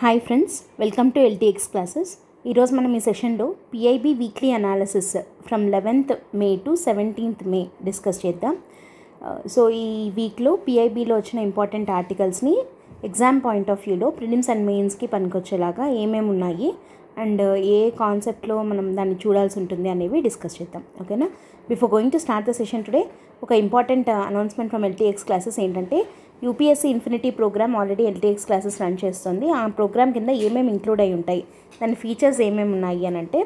Hi friends welcome to LTX classes ఈరోజు మనం ఈ సెషన్లో PIB weekly analysis from eleventh May to seventeenth May discuss చేద్దాం so uh, ఈ వీక్లో పిఐబిలో వచ్చిన ఇంపార్టెంట్ ఆర్టికల్స్ని ఎగ్జామ్ పాయింట్ ఆఫ్ వ్యూలో ప్రిలిమ్స్ అండ్ మెయిన్స్కి పనికొచ్చేలాగా ఏమేమి ఉన్నాయి అండ్ uh, ఏ కాన్సెప్ట్లో మనం దాన్ని చూడాల్సి ఉంటుంది అనేవి డిస్కస్ చేద్దాం ఓకేనా before going to start the session today ఒక important announcement from LTX classes ఏంటంటే UPSC infinity programme already LTX classes run చేస్తుంది ఆ ప్రోగ్రామ్ కింద ఏమేమి ఇంక్లూడ్ అయి ఉంటాయి దాని ఫీచర్స్ ఏమేమి ఉన్నాయి అని అంటే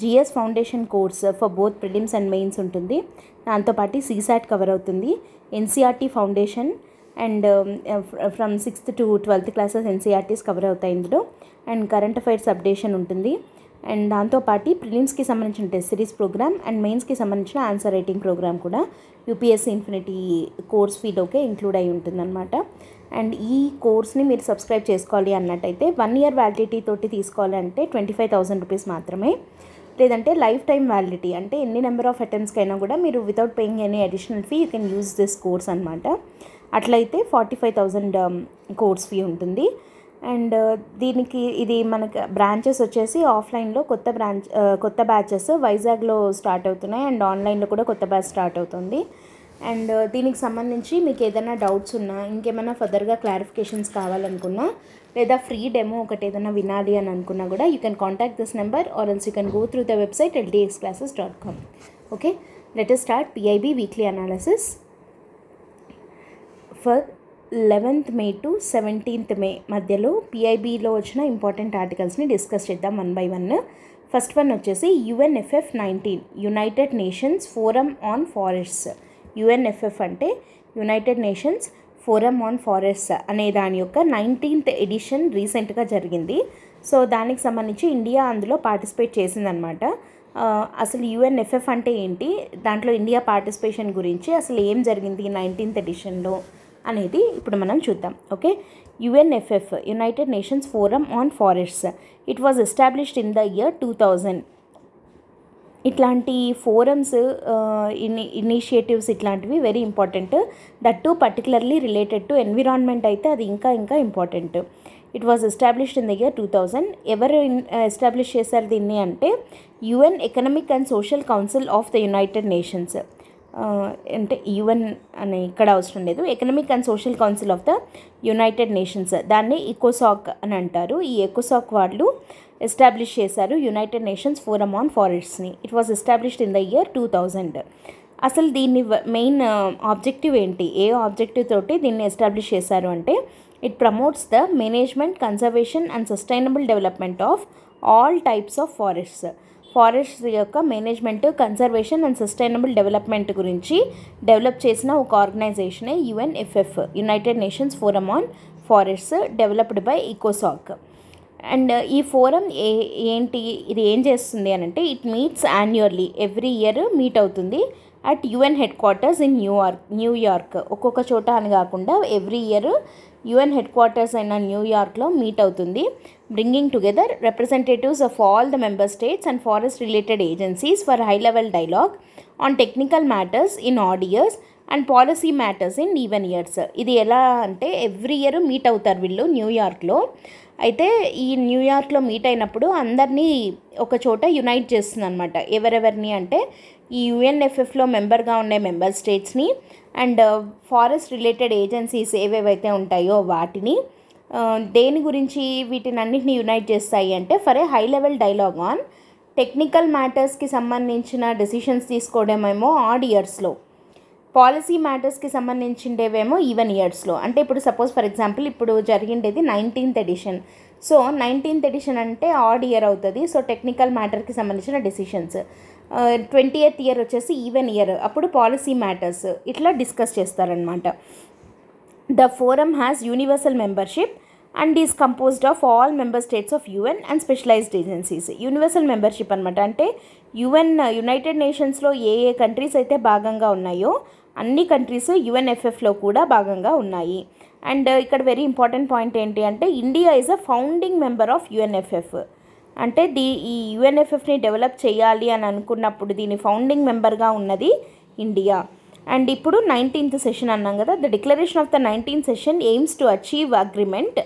GS foundation course for both prelims and mains ఉంటుంది దాంతోపాటు సీసాట్ కవర్ అవుతుంది NCERT foundation and from sixth to twelfth classes NCERTs cover అవుతాయి ఇందులో అండ్ కరెంట్ అఫైర్స్ అప్డేషన్ ఉంటుంది అండ్ దాంతోపాటు ప్రిలిమ్స్కి సంబంధించిన టెస్ట్ సిరీస్ ప్రోగ్రామ్ అండ్ మెయిన్స్కి సంబంధించిన ఆన్సర్ రైటింగ్ ప్రోగ్రామ్ కూడా యూపీఎస్సీ ఇన్ఫినిటీ కోర్స్ ఫీలోకే ఇంక్లూడ్ అయి ఉంటుందన్నమాట అండ్ ఈ కోర్స్ని మీరు సబ్స్క్రైబ్ చేసుకోవాలి అన్నట్టయితే వన్ ఇయర్ వ్యాలిడిటీ తోటి తీసుకోవాలంటే ట్వంటీ ఫైవ్ థౌసండ్ రూపీస్ మాత్రమే లేదంటే లైఫ్ టైం వ్యాలిడిటీ అంటే ఎన్ని నెంబర్ ఆఫ్ అయినా కూడా మీరు without paying any additional fee you can use this course అనమాట అట్లయితే forty five thousand course fee ఉంటుంది అండ్ దీనికి ఇది మనకి బ్రాంచెస్ వచ్చేసి ఆఫ్లైన్లో కొత్త బ్రాంచ్ కొత్త బ్యాచెస్ వైజాగ్లో స్టార్ట్ అవుతున్నాయి అండ్ ఆన్లైన్లో కూడా కొత్త బ్యాచ్ స్టార్ట్ అవుతుంది అండ్ దీనికి సంబంధించి మీకు ఏదైనా డౌట్స్ ఉన్నా ఇంకేమైనా ఫర్దర్గా క్లారిఫికేషన్స్ కావాలనుకున్నా లేదా ఫ్రీ డెమో ఒకటి ఏదైనా వినాలి అని అనుకున్నా కూడా you can contact this number or else you can go through the website LDX classes dot com okay let start PIB weekly analysis for eleventh May to seventeenth May మధ్యలో పిఐబిలో వచ్చిన important ఆర్టికల్స్ని డిస్కస్ చేద్దాం one by one first one వచ్చేసి UNFF nineteen United Nations forum on forests UNFF అంటే United Nations forum on forests అనే దాని యొక్క నైన్టీన్త్ ఎడిషన్ రీసెంట్గా జరిగింది సో దానికి సంబంధించి ఇండియా అందులో పార్టిసిపేట్ చేసిందనమాట అసలు యుఎన్ఎఫ్ఎఫ్ అంటే ఏంటి దాంట్లో ఇండియా పార్టిసిపేషన్ గురించి అసలు ఏం జరిగింది నైన్టీన్త్ ఎడిషన్లో అనేది ఇప్పుడు మనం చూద్దాం okay UNFF United Nations forum on forests it was established in the year two thousand ఇట్లాంటి ఫోరమ్స్ ఇని ఇనిషియేటివ్స్ ఇట్లాంటివి very important that to particularly related to environment అయితే అది ఇంకా ఇంకా important it was established in the year two thousand ఎవరు establish చేశారు దీన్ని అంటే UN economic and social council of the United Nations అంటే యుఎన్ అనే ఇక్కడ అవసరం లేదు economic and social council of the United Nations దాన్ని ఎకోసాక్ అని అంటారు ఈ ఎకోసాక్ వాళ్ళు ఎస్టాబ్లిష్ చేశారు యునైటెడ్ నేషన్స్ ఫోరమ్ ఆన్ ఫారెస్ట్ని it was established in the year two thousand అసలు దీన్ని మెయిన్ ఆబ్జెక్టివ్ ఏంటి ఏ ఆబ్జెక్టివ్ తోటి దీన్ని ఎస్టాబ్లిష్ చేశారు అంటే it promotes the management conservation and sustainable development of all types of forests forest యొక్క management conservation and sustainable development గురించి develop చేసిన ఒక ఆర్గనైజేషనే UNFF United Nations forum on Forests developed by ఇకోసాక్ అండ్ ఈ ఫోరం ఏ ఏంటి ఇది ఏం చేస్తుంది అని అంటే it meets annually every year meet అవుతుంది at UN headquarters in New York New York ఒక్కొక్క చోట అని కాకుండా every year UN headquarters అయిన న్యూయార్క్లో మీట్ అవుతుంది bringing together representatives of all the member states and forest related agencies for high level dialogue on technical matters in odd years and policy matters in even years ఇది ఎలా అంటే every year meet అవుతారు వీళ్ళు న్యూయార్క్లో అయితే ఈ న్యూయార్క్లో meet అయినప్పుడు అందరినీ ఒక చోట యునైట్ చేస్తుంది అనమాట ఎవరెవరిని అంటే ఈ యుఎన్ఎఫ్ఎఫ్లో మెంబర్గా ఉండే మెంబర్ స్టేట్స్ని అండ్ ఫారెస్ట్ రిలేటెడ్ ఏజెన్సీస్ ఏవేవైతే ఉంటాయో వాటిని uh, దేని గురించి వీటిని అన్నింటినీ యునైట్ చేస్తాయి అంటే for a high level dialogue on technical మ్యాటర్స్కి సంబంధించిన డెసిషన్స్ తీసుకోవడమేమో ఆడ్ ఇయర్స్లో పాలసీ మ్యాటర్స్కి సంబంధించిండేవేమో ఈవెన్ ఇయర్స్లో అంటే ఇప్పుడు సపోజ్ ఫర్ ఎగ్జాంపుల్ ఇప్పుడు జరిగిండేది nineteenth edition so nineteenth edition అంటే ఆడ్ ఇయర్ అవుతుంది సో టెక్నికల్ మ్యాటర్కి సంబంధించిన డెసిషన్స్ ట్వంటీ ఎయిత్ ఇయర్ వచ్చేసి ఈవెన్ ఇయర్ అప్పుడు పాలసీ మ్యాటర్స్ ఇట్లా డిస్కస్ చేస్తారనమాట the forum has universal membership and is composed of all member states of UN and specialised agencies universal membership అనమాట అంటే UN United నేషన్స్లో ఏ ఏ కంట్రీస్ అయితే భాగంగా ఉన్నాయో అన్ని కంట్రీస్ యుఎన్ఎఫ్ఎఫ్లో కూడా భాగంగా ఉన్నాయి అండ్ ఇక్కడ వెరీ ఇంపార్టెంట్ పాయింట్ ఏంటి అంటే India is a founding member of UNFF అంటే దీ ఈ యుఎన్ఎఫ్ఎఫ్ని డెవలప్ చేయాలి అని అనుకున్నప్పుడు దీని ఫౌండింగ్ మెంబర్గా ఉన్నది ఇండియా అండ్ ఇప్పుడు నైన్టీన్త్ సెషన్ అన్నాం కదా the declaration of the nineteenth session aims to achieve agreement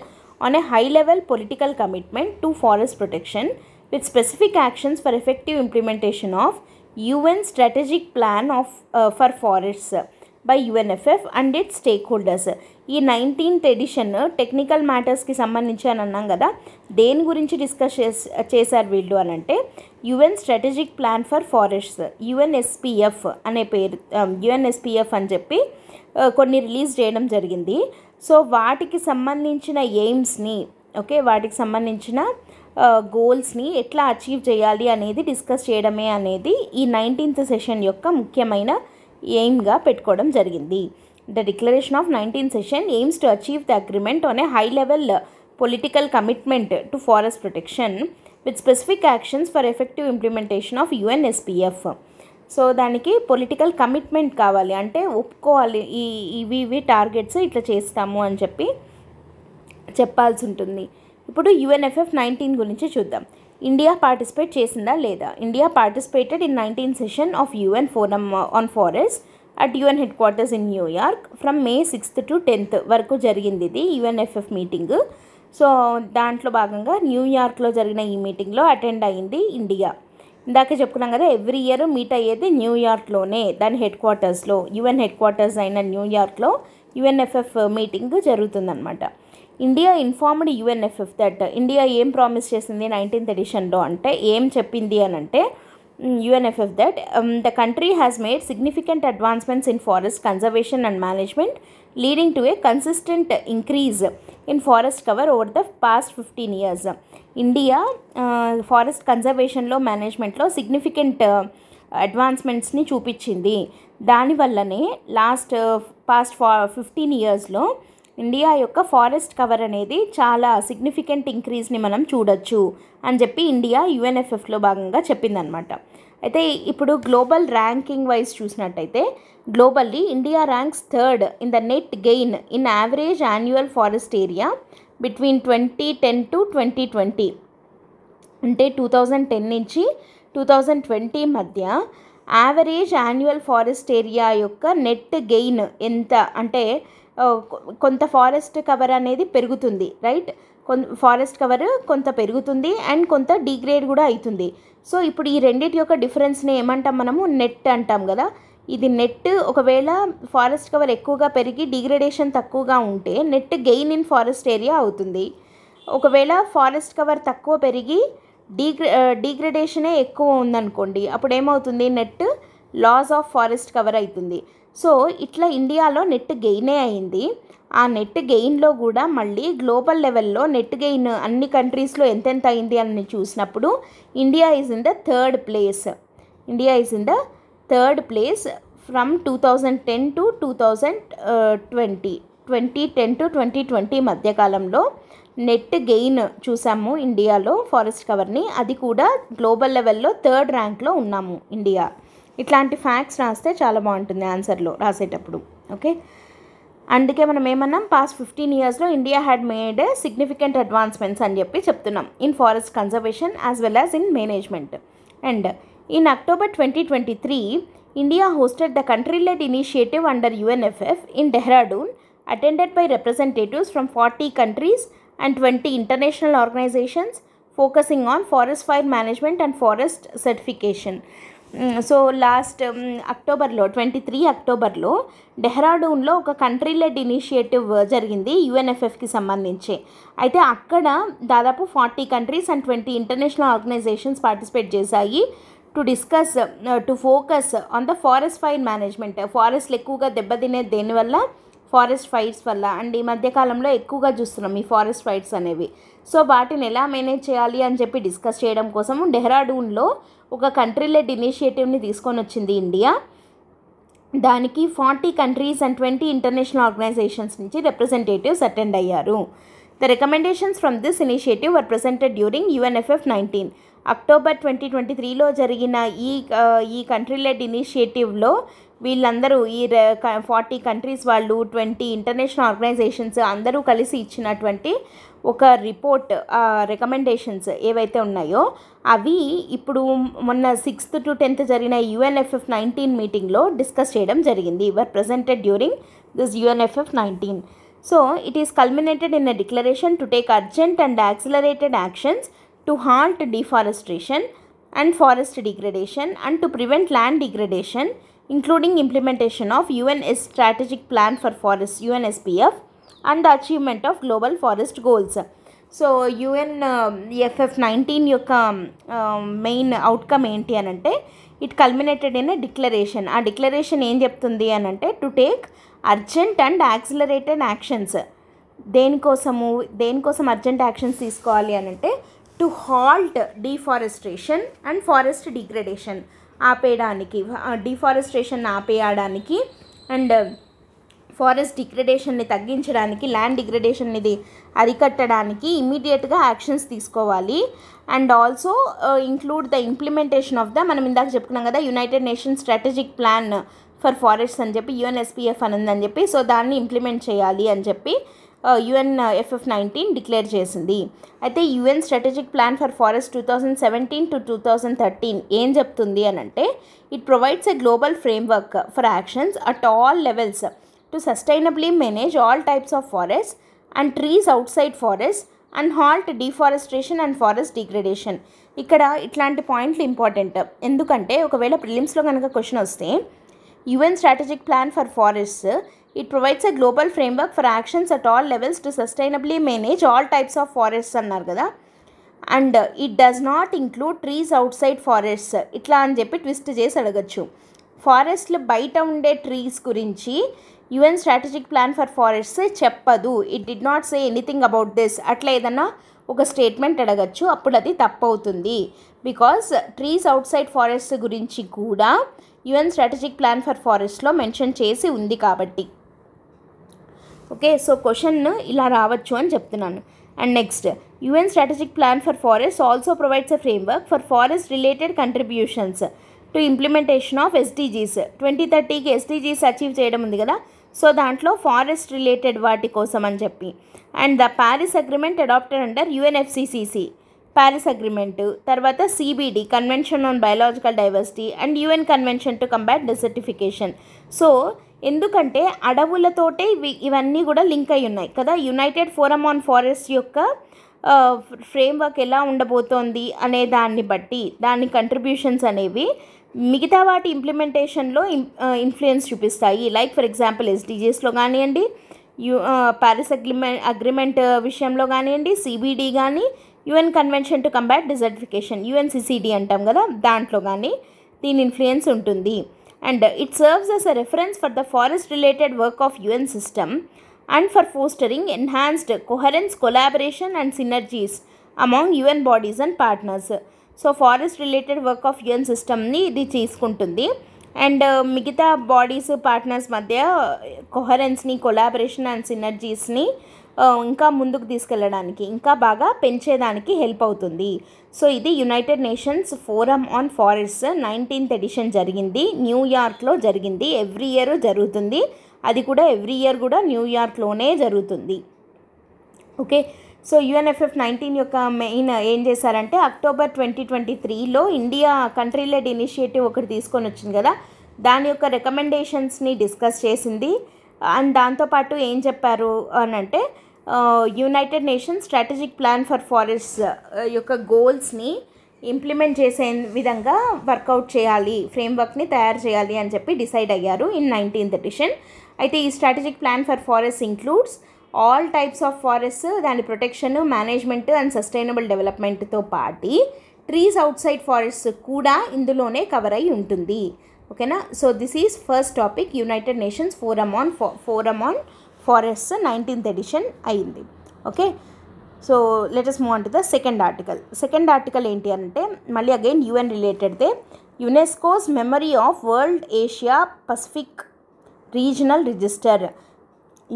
on a high level political commitment to forest protection with specific actions for effective implementation of UN strategic plan of for forests by UNFF and it stakeholders ఈ nineteenth edition technical మ్యాటర్స్కి సంబంధించి అని అన్నాం కదా దేని గురించి discuss చేశారు వీళ్ళు అని అంటే UN strategic plan for forests UNSPF అనే పేరు యుఎన్ఎస్పిఎఫ్ um, అని చెప్పి uh, కొన్ని రిలీజ్ చేయడం జరిగింది సో వాటికి సంబంధించిన ఎయిమ్స్ని ఓకే వాటికి సంబంధించిన గోల్స్ని uh, ఎట్లా అచీవ్ చేయాలి అనేది డిస్కస్ చేయడమే అనేది ఈ నైన్టీన్త్ సెషన్ యొక్క ముఖ్యమైన ఎయిమ్గా పెట్టుకోవడం జరిగింది the declaration of nineteen session aims to achieve the agreement on a high level political commitment to forest protection with specific actions for effective implementation of UNSPF so దానికి political commitment కావాలి అంటే ఒప్పుకోవాలి ఈ ఇవి ఇవి టార్గెట్స్ ఇట్లా చేస్తాము అని చెప్పి చెప్పాల్సి ఉంటుంది ఇప్పుడు యుఎన్ఎఫ్ఎఫ్ నైన్టీన్ గురించి చూద్దాం ఇండియా పార్టిసిపేట్ చేసిందా లేదా India participated in nineteen session of UN Forum on Forest at UN headquarters in New York from May sixth to tenth వరకు జరిగింది ఇది యుఎన్ఎఫ్ఎఫ్ మీటింగ్ సో దాంట్లో భాగంగా న్యూయార్క్లో జరిగిన ఈ మీటింగ్లో అటెండ్ అయింది ఇండియా ఇందాక చెప్పుకున్నాం కదా ఎవ్రీ ఇయర్ మీట్ అయ్యేది న్యూయార్క్లోనే దాని హెడ్ క్వార్టర్స్లో యుఎన్ హెడ్ క్వార్టర్స్ అయిన న్యూయార్క్లో యుఎన్ఎఫ్ఎఫ్ మీటింగ్ జరుగుతుందన్నమాట India informed UNFF that India ఏం ప్రామిస్ చేసింది నైన్టీన్త్ ఎడిషన్లో అంటే ఏం చెప్పింది అని అంటే UNFF that the country has made significant advancements in forest conservation and management leading to a consistent increase in forest cover over the past fifteen years India forest కన్జర్వేషన్లో మేనేజ్మెంట్లో సిగ్నిఫికెంట్ అడ్వాన్స్మెంట్స్ని చూపించింది దానివల్లనే లాస్ట్ పాస్ట్ ఫా fifteen ఇయర్స్లో India యొక్క forest cover అనేది చాలా సిగ్నిఫికెంట్ ఇంక్రీజ్ని మనం చూడొచ్చు అని చెప్పి ఇండియా యుఎన్ఎఫ్ఎఫ్లో భాగంగా చెప్పిందనమాట అయితే ఇప్పుడు గ్లోబల్ ర్యాంకింగ్ వైజ్ చూసినట్టయితే globally India ranks third in the net gain in average annual forest area between twenty ten to twenty twenty అంటే టూ థౌజండ్ టెన్ నుంచి టూ థౌజండ్ ట్వంటీ మధ్య యావరేజ్ యాన్యువల్ ఫారెస్ట్ ఏరియా యొక్క net gain ఎంత అంటే కొంత forest cover అనేది పెరుగుతుంది right forest cover కొంత పెరుగుతుంది అండ్ కొంత డిగ్రేడ్ కూడా అవుతుంది సో ఇప్పుడు ఈ రెండింటి యొక్క డిఫరెన్స్ని ఏమంటాం మనము నెట్ అంటాం కదా ఇది నెట్ ఒకవేళ ఫారెస్ట్ కవర్ ఎక్కువగా పెరిగి డిగ్రేడేషన్ తక్కువగా ఉంటే net gain in forest area అవుతుంది ఒకవేళ ఫారెస్ట్ కవర్ తక్కువ పెరిగి డిగ్రే డిగ్రేడేషనే ఎక్కువ ఉందనుకోండి అప్పుడు ఏమవుతుంది net loss of forest cover అవుతుంది సో ఇట్లా ఇండియాలో నెట్ గెయినే అయింది ఆ నెట్ గెయిన్లో కూడా మళ్ళీ గ్లోబల్ లెవెల్లో నెట్ గెయిన్ అన్ని కంట్రీస్లో ఎంతెంత అయింది అని చూసినప్పుడు India is in the third place India is in the third place from two thousand ten to two thousand twenty twenty ten to twenty twenty మధ్యకాలంలో నెట్ గెయిన్ చూసాము ఇండియాలో ఫారెస్ట్ కవర్ని అది కూడా గ్లోబల్ లెవెల్లో థర్డ్ ర్యాంక్లో ఉన్నాము ఇండియా ఇట్లాంటి facts రాస్తే చాలా బాగుంటుంది ఆన్సర్లో రాసేటప్పుడు ఓకే అందుకే మనం ఏమన్నాం పాస్ట్ ఫిఫ్టీన్ ఇయర్స్లో India had made significant advancements అని చెప్పి చెప్తున్నాం in forest conservation as well as in management and in October twenty twenty three India hosted the country led initiative under UNFF in Dehradun attended by representatives from forty countries and twenty international organisations focusing on forest fire management and forest certification so last అక్టోబర్లో twenty three అక్టోబర్లో డెహ్రాడూన్లో ఒక country led initiative జరిగింది యుఎన్ఎఫ్ఎఫ్కి సంబంధించి అయితే అక్కడ దాదాపు forty countries and twenty international organisations participate చేశాయి to discuss to focus on the forest fire management ఫారెస్ట్లు ఎక్కువగా దెబ్బతినే దేనివల్ల ఫారెస్ట్ ఫైర్స్ వల్ల అండ్ ఈ మధ్యకాలంలో ఎక్కువగా చూస్తున్నాం ఈ ఫారెస్ట్ ఫైర్స్ అనేవి సో వాటిని ఎలా మేనేజ్ చేయాలి అని చెప్పి డిస్కస్ చేయడం కోసం డెహ్రాడూన్లో ఒక కంట్రీ లెడ్ ఇనిషియేటివ్ని తీసుకొని వచ్చింది ఇండియా దానికి forty countries and twenty international organisations నుంచి రిప్రజెంటేటివ్స్ అటెండ్ అయ్యారు the recommendations from this initiative were presented during UNFF nineteen October twenty twenty త్రీలో జరిగిన ఈ ఈ కంట్రీ లెడ్ ఇనిషియేటివ్లో వీళ్ళందరూ ఈ ఫార్టీ కంట్రీస్ వాళ్ళు ట్వంటీ ఇంటర్నేషనల్ ఆర్గనైజేషన్స్ అందరూ కలిసి ఇచ్చినటువంటి ఒక రిపోర్ట్ రికమెండేషన్స్ ఏవైతే ఉన్నాయో అవి ఇప్పుడు మొన్న సిక్స్త్ టు టెన్త్ జరిగిన యుఎన్ఎఫ్ఎఫ్ నైన్టీన్ మీటింగ్లో డిస్కస్ చేయడం జరిగింది were presented during this UNFF nineteen so it is culminated in a declaration to take urgent and accelerated actions to halt deforestation and forest degradation and to prevent land degradation including implementation of UNS strategic plan for forest UNSPF and the achievement of global forest goals so UN FF nineteen యొక్క main um, outcome um, ఏంటి అని అంటే it culminated in declaration ఆ declaration ఏం చెప్తుంది అని అంటే to take urgent and accelerated actions దేనికోసము దేనికోసం అర్జెంట్ యాక్షన్స్ తీసుకోవాలి అని అంటే to halt deforestation and forest degradation ఆపేయడానికి డిఫారెస్ట్రేషన్ ఆపేయడానికి అండ్ ఫారెస్ట్ డిగ్రెడేషన్ని తగ్గించడానికి ల్యాండ్ డిగ్రెడేషన్ ఇది అరికట్టడానికి ఇమీడియట్గా యాక్షన్స్ తీసుకోవాలి and also include the implementation of the మనం ఇందాక చెప్పుకున్నాం కదా United Nations strategic plan for forests అని చెప్పి యుఎన్ఎస్పిఎఫ్ అని ఉందని చెప్పి సో దాన్ని ఇంప్లిమెంట్ చేయాలి అని చెప్పి యుఎన్ ఎఫ్ఎఫ్ నైన్టీన్ డిక్లేర్ చేసింది అయితే UN strategic plan for forest two thousand seventeen to two thousand thirteen ఏం చెప్తుంది అని అంటే it provides a global framework for actions at all levels to sustainably manage all types of forests and trees outside forests and halt deforestation and forest degradation ఇక్కడ ఇట్లాంటి పాయింట్లు important ఎందుకంటే ఒకవేళ ప్రిలిమ్స్లో కనుక క్వశ్చన్ వస్తే UN strategic plan for forests it provides a global framework for actions at all levels to sustainably manage all types of forests అన్నారు కదా and it does not include trees outside forests ఇట్లా అని చెప్పి twist చేసి అడగచ్చు ఫారెస్ట్లు బయట ఉండే trees గురించి UN strategic plan for forests చెప్పదు it did not say anything about this అట్లా ఏదన్నా ఒక స్టేట్మెంట్ అడగచ్చు అప్పుడు అది తప్పవుతుంది because trees outside forest గురించి కూడా యుఎన్ స్ట్రాటజిక్ ప్లాన్ ఫర్ ఫారెస్ట్లో మెన్షన్ చేసి ఉంది కాబట్టి ఓకే సో క్వశ్చన్ ఇలా రావచ్చు అని చెప్తున్నాను and next UN strategic plan for forest also provides a framework for forest related contributions to implementation of SDGs twenty థర్టీకి ఎస్డీజీస్ అచీవ్ చేయడం ఉంది కదా సో దాంట్లో ఫారెస్ట్ రిలేటెడ్ వాటి కోసం అని చెప్పి and the Paris agreement adopted under UNFCCC Paris agreement తర్వాత CBD convention on biological diversity and UN convention to combat desertification so ఎందుకంటే అడవులతోటే ఇవి ఇవన్నీ కూడా లింక్ అయి ఉన్నాయి కదా యునైటెడ్ ఫోరం ఆన్ ఫారెస్ట్ యొక్క ఫ్రేమ్వర్క్ ఎలా ఉండబోతోంది అనే దాన్ని బట్టి దాని కంట్రిబ్యూషన్స్ అనేవి మిగతా వాటి ఇంప్లిమెంటేషన్లో ఇన్ఫ్లుయెన్స్ చూపిస్తాయి లైక్ ఫర్ ఎగ్జాంపుల్ ఎస్డిజెస్లో కానివ్వండి యు ప్యారిస్ అగ్రిమెంట్ అగ్రిమెంట్ విషయంలో కానివ్వండి సిబిడి కానీ UN convention to combat desertification UNCCD అంటాం కదా దాంట్లో కానీ దీని ఇన్ఫ్లుయెన్స్ ఉంటుంది and it serves as a reference for the forest related work of UN system and for fostering enhanced coherence collaboration and synergies among UN bodies and partners so forest related work of UN సిస్టమ్ని ఇది తీసుకుంటుంది and uh, మిగతా bodies partners మధ్య కొహరెన్స్ని collaboration and సినర్జీస్ని uh, ఇంకా ముందుకు తీసుకెళ్ళడానికి ఇంకా బాగా పెంచేదానికి హెల్ప్ అవుతుంది సో ఇది United Nations forum on forest nineteenth edition జరిగింది న్యూయార్క్లో జరిగింది ఎవ్రీ ఇయర్ జరుగుతుంది అది కూడా ఎవ్రీ ఇయర్ కూడా న్యూయార్క్లోనే జరుగుతుంది ఓకే సో యుఎన్ఎఫ్ఎఫ్ నైన్టీన్ యొక్క మెయిన్ ఏం చేశారంటే అక్టోబర్ ట్వంటీ ట్వంటీ త్రీలో ఇండియా కంట్రీ లెడ్ ఇనిషియేటివ్ ఒకటి తీసుకొని వచ్చింది కదా దాని యొక్క రికమెండేషన్స్ని డిస్కస్ చేసింది అండ్ దాంతోపాటు ఏం చెప్పారు అని అంటే United Nations strategic plan for forest యొక్క గోల్స్ని ఇంప్లిమెంట్ చేసే విధంగా వర్కౌట్ చేయాలి ఫ్రేమ్వర్క్ని తయారు చేయాలి అని చెప్పి డిసైడ్ అయ్యారు ఇన్ నైన్టీన్త్ ఎడిషన్ అయితే ఈ strategic plan for forest includes all types of forest దాని ప్రొటెక్షన్ మేనేజ్మెంట్ అండ్ సస్టైనబుల్ డెవలప్మెంట్తో పాటి ట్రీస్ అవుట్ సైడ్ ఫారెస్ట్ కూడా ఇందులోనే కవర్ అయి ఉంటుంది ఓకేనా so this is first topic United Nations forum on forum on forest nineteenth edition అయింది okay so let's move to the second article second article ఏంటి అంటే మళ్ళీ అగైన్ యుఎన్ రిలేటెడ్దే UNESCO's memory of world Asia Pacific regional register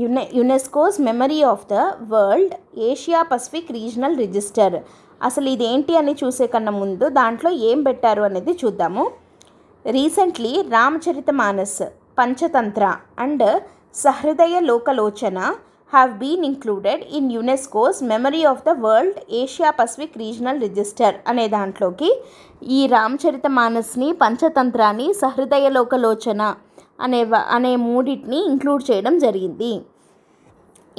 యునె UNESCO's memory of the world Asia Pacific regional register అసలు ఇదేంటి అని చూసే కన్నా ముందు దాంట్లో ఏం పెట్టారు అనేది చూద్దాము recently Ramcharitmanas Panchatantra and Sahridaya Lokalochana have been included in UNESCO's memory of the world Asia Pacific regional register అనే దాంట్లోకి ఈ రామచరిత మానస్ని పంచతంత్రాన్ని సహృదయ లోకలోచన అనే అనే మూడింటిని ఇంక్లూడ్ చేయడం జరిగింది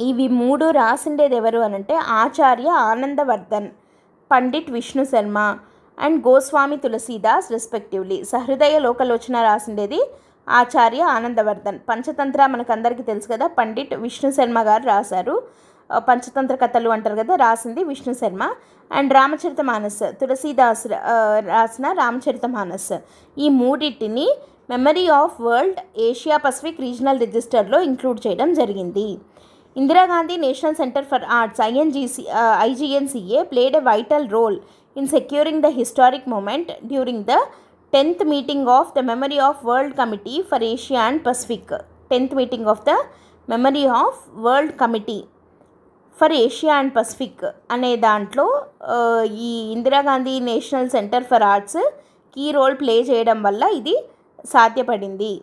ఇవి మూడు రాసిండేది ఎవరు అనంటే ఆచార్య ఆనందవర్ధన్ పండిట్ విష్ణు శర్మ అండ్ గోస్వామి తులసీదాస్ రెస్పెక్టివ్లీ సహృదయ లోకలోచన రాసిండేది ఆచార్య ఆనందవర్ధన్ పంచతంత్ర మనకందరికీ తెలుసు కదా పండిట్ విష్ణు శర్మ గారు రాశారు పంచతంత్ర కథలు అంటారు కదా రాసింది విష్ణు శర్మ అండ్ రామచరిత మానస్ తులసీదాస్ రాసిన రామచరిత మానస్ ఈ మూడింటిని memory of world Asia Pacific regional రిజిస్టర్లో ఇంక్లూడ్ చేయడం జరిగింది Indira Gandhi national centre for arts INGC IGNCA played a vital role in securing the historic moment during the tenth meeting of the memory of world committee for Asia and Pacific tenth meeting of the memory of world committee for Asia and Pacific అనే దాంట్లో ఈ Indira Gandhi national centre for arts key role play చేయడం వల్ల ఇది సాధ్యపడింది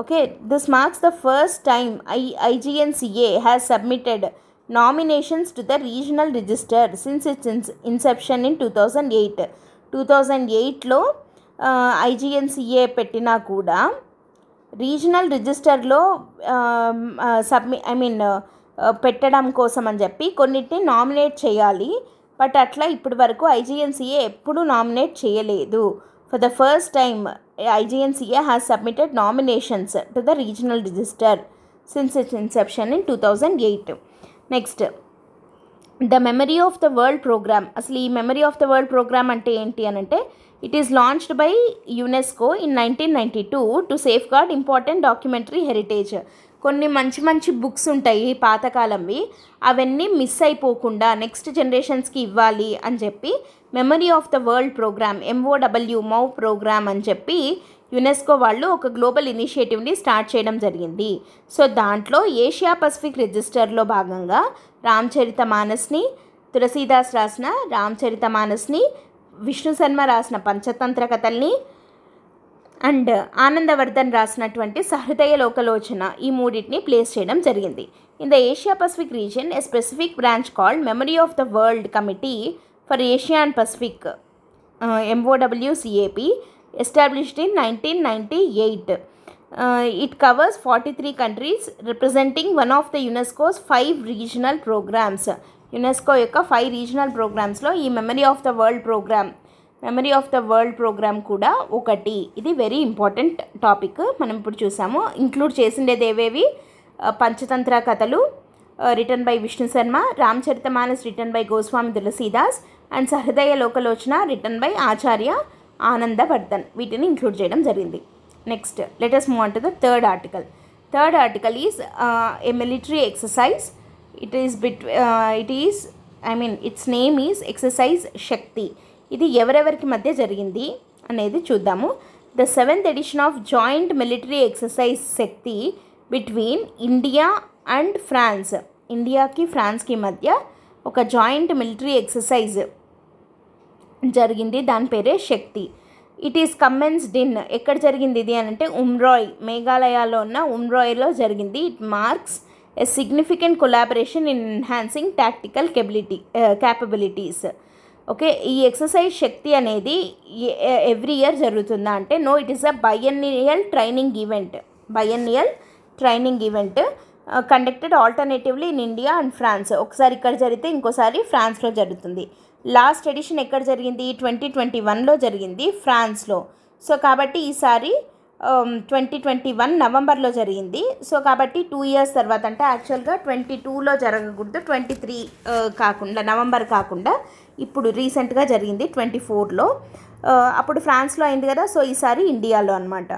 okay this marks the first time I IGNCA has submitted nominations to the regional register since its inception in two thousand eight two thousand ఎయిట్లో IGNCA పెట్టినా కూడా regional రిజిస్టర్లో సబ్మి I mean పెట్టడం కోసం అని చెప్పి కొన్నిటిని నామినేట్ చేయాలి బట్ అట్లా ఇప్పటి వరకు ఐజిఎన్సిఏ ఎప్పుడూ నామినేట్ చేయలేదు for the first time submitted nominations to the to the since register since in two thousand eight next the memory of the world programme అసలు ఈ memory of the world programme అంటే ఏంటి అని అంటే it is launched by UNESCO in nineteen ninety two to safeguard important documentary heritage కొన్ని మంచి మంచి books ఉంటాయి పాతకాలంవి అవన్నీ మిస్ అయిపోకుండా నెక్స్ట్ జనరేషన్స్కి ఇవ్వాలి అని చెప్పి memory of the world programme MOW మౌ ప్రోగ్రామ్ అని చెప్పి యునెస్కో వాళ్ళు ఒక గ్లోబల్ ఇనిషియేటివ్ని స్టార్ట్ చేయడం జరిగింది సో దాంట్లో ఏషియా పసిఫిక్ రిజిస్టర్లో భాగంగా రామ్చరిత మానస్ని తులసీదాస్ రాసిన రామ్చరిత మానస్ని విష్ణు శర్మ రాసిన పంచతంత్ర కథల్ని అండ్ ఆనందవర్ధన్ రాసినటువంటి సహృదయ లోకలోచన ఈ మూడింటిని ప్లేస్ చేయడం జరిగింది in the Asia Pacific region a specific branch called memory of the world committee for Asia and Pacific MOWCAP nineteen in eight it covers forty three countries representing one of the UNESCO's five regional programmes UNESCO యొక్క five regional ప్రోగ్రామ్స్లో ఈ memory of the world programme memory of the world programme కూడా ఒకటి ఇది very important topic మనం ఇప్పుడు చూసాము include చేసిండేది ఏవేవి పంచతంత్ర కథలు written by Vishnu Sharma Ramcharitmanas written by Goswami Tulsidas and Sahridaya Lokalochana written by Acharya Anandavardhan వీటిని ఇంక్లూడ్ చేయడం జరిగింది next let's move unto the third article third article is a military exercise it is bit it is I mean its name is exercise Shakti ఇది ఎవరెవరికి మధ్య జరిగింది అనేది చూద్దాము the seventh edition of joint military exercise Shakti between India and France ఇండియాకి ఫ్రాన్స్కి మధ్య ఒక joint military exercise జరిగింది దాని పేరే Shakti it is commenced in ఎక్కడ జరిగింది ఇది అని అంటే ఉమ్రాయ్ మేఘాలయాలో ఉన్న ఉమ్రాయ్లో జరిగింది it marks a significant collaboration in enhancing tactical capability capabilities okay ఈ ఎక్సర్సైజ్ శక్తి అనేది ఎవ్రీ ఇయర్ జరుగుతుందా అంటే no it is a biennial training event biennial training event conducted alternatively in India and France ఒకసారి ఇక్కడ జరిగితే ఇంకోసారి ఫ్రాన్స్లో జరుగుతుంది లాస్ట్ ఎడిషన్ ఎక్కడ జరిగింది ట్వంటీ ట్వంటీ వన్లో జరిగింది ఫ్రాన్స్లో సో కాబట్టి ఈసారి ట్వంటీ ట్వంటీ వన్ నవంబర్లో జరిగింది సో కాబట్టి టూ ఇయర్స్ తర్వాత అంటే యాక్చువల్గా ట్వంటీ టూలో జరగకూడదు ట్వంటీ త్రీ కాకుండా నవంబర్ కాకుండా ఇప్పుడు రీసెంట్గా జరిగింది ట్వంటీ ఫోర్లో అప్పుడు ఫ్రాన్స్లో అయింది కదా సో ఈసారి ఇండియాలో అనమాట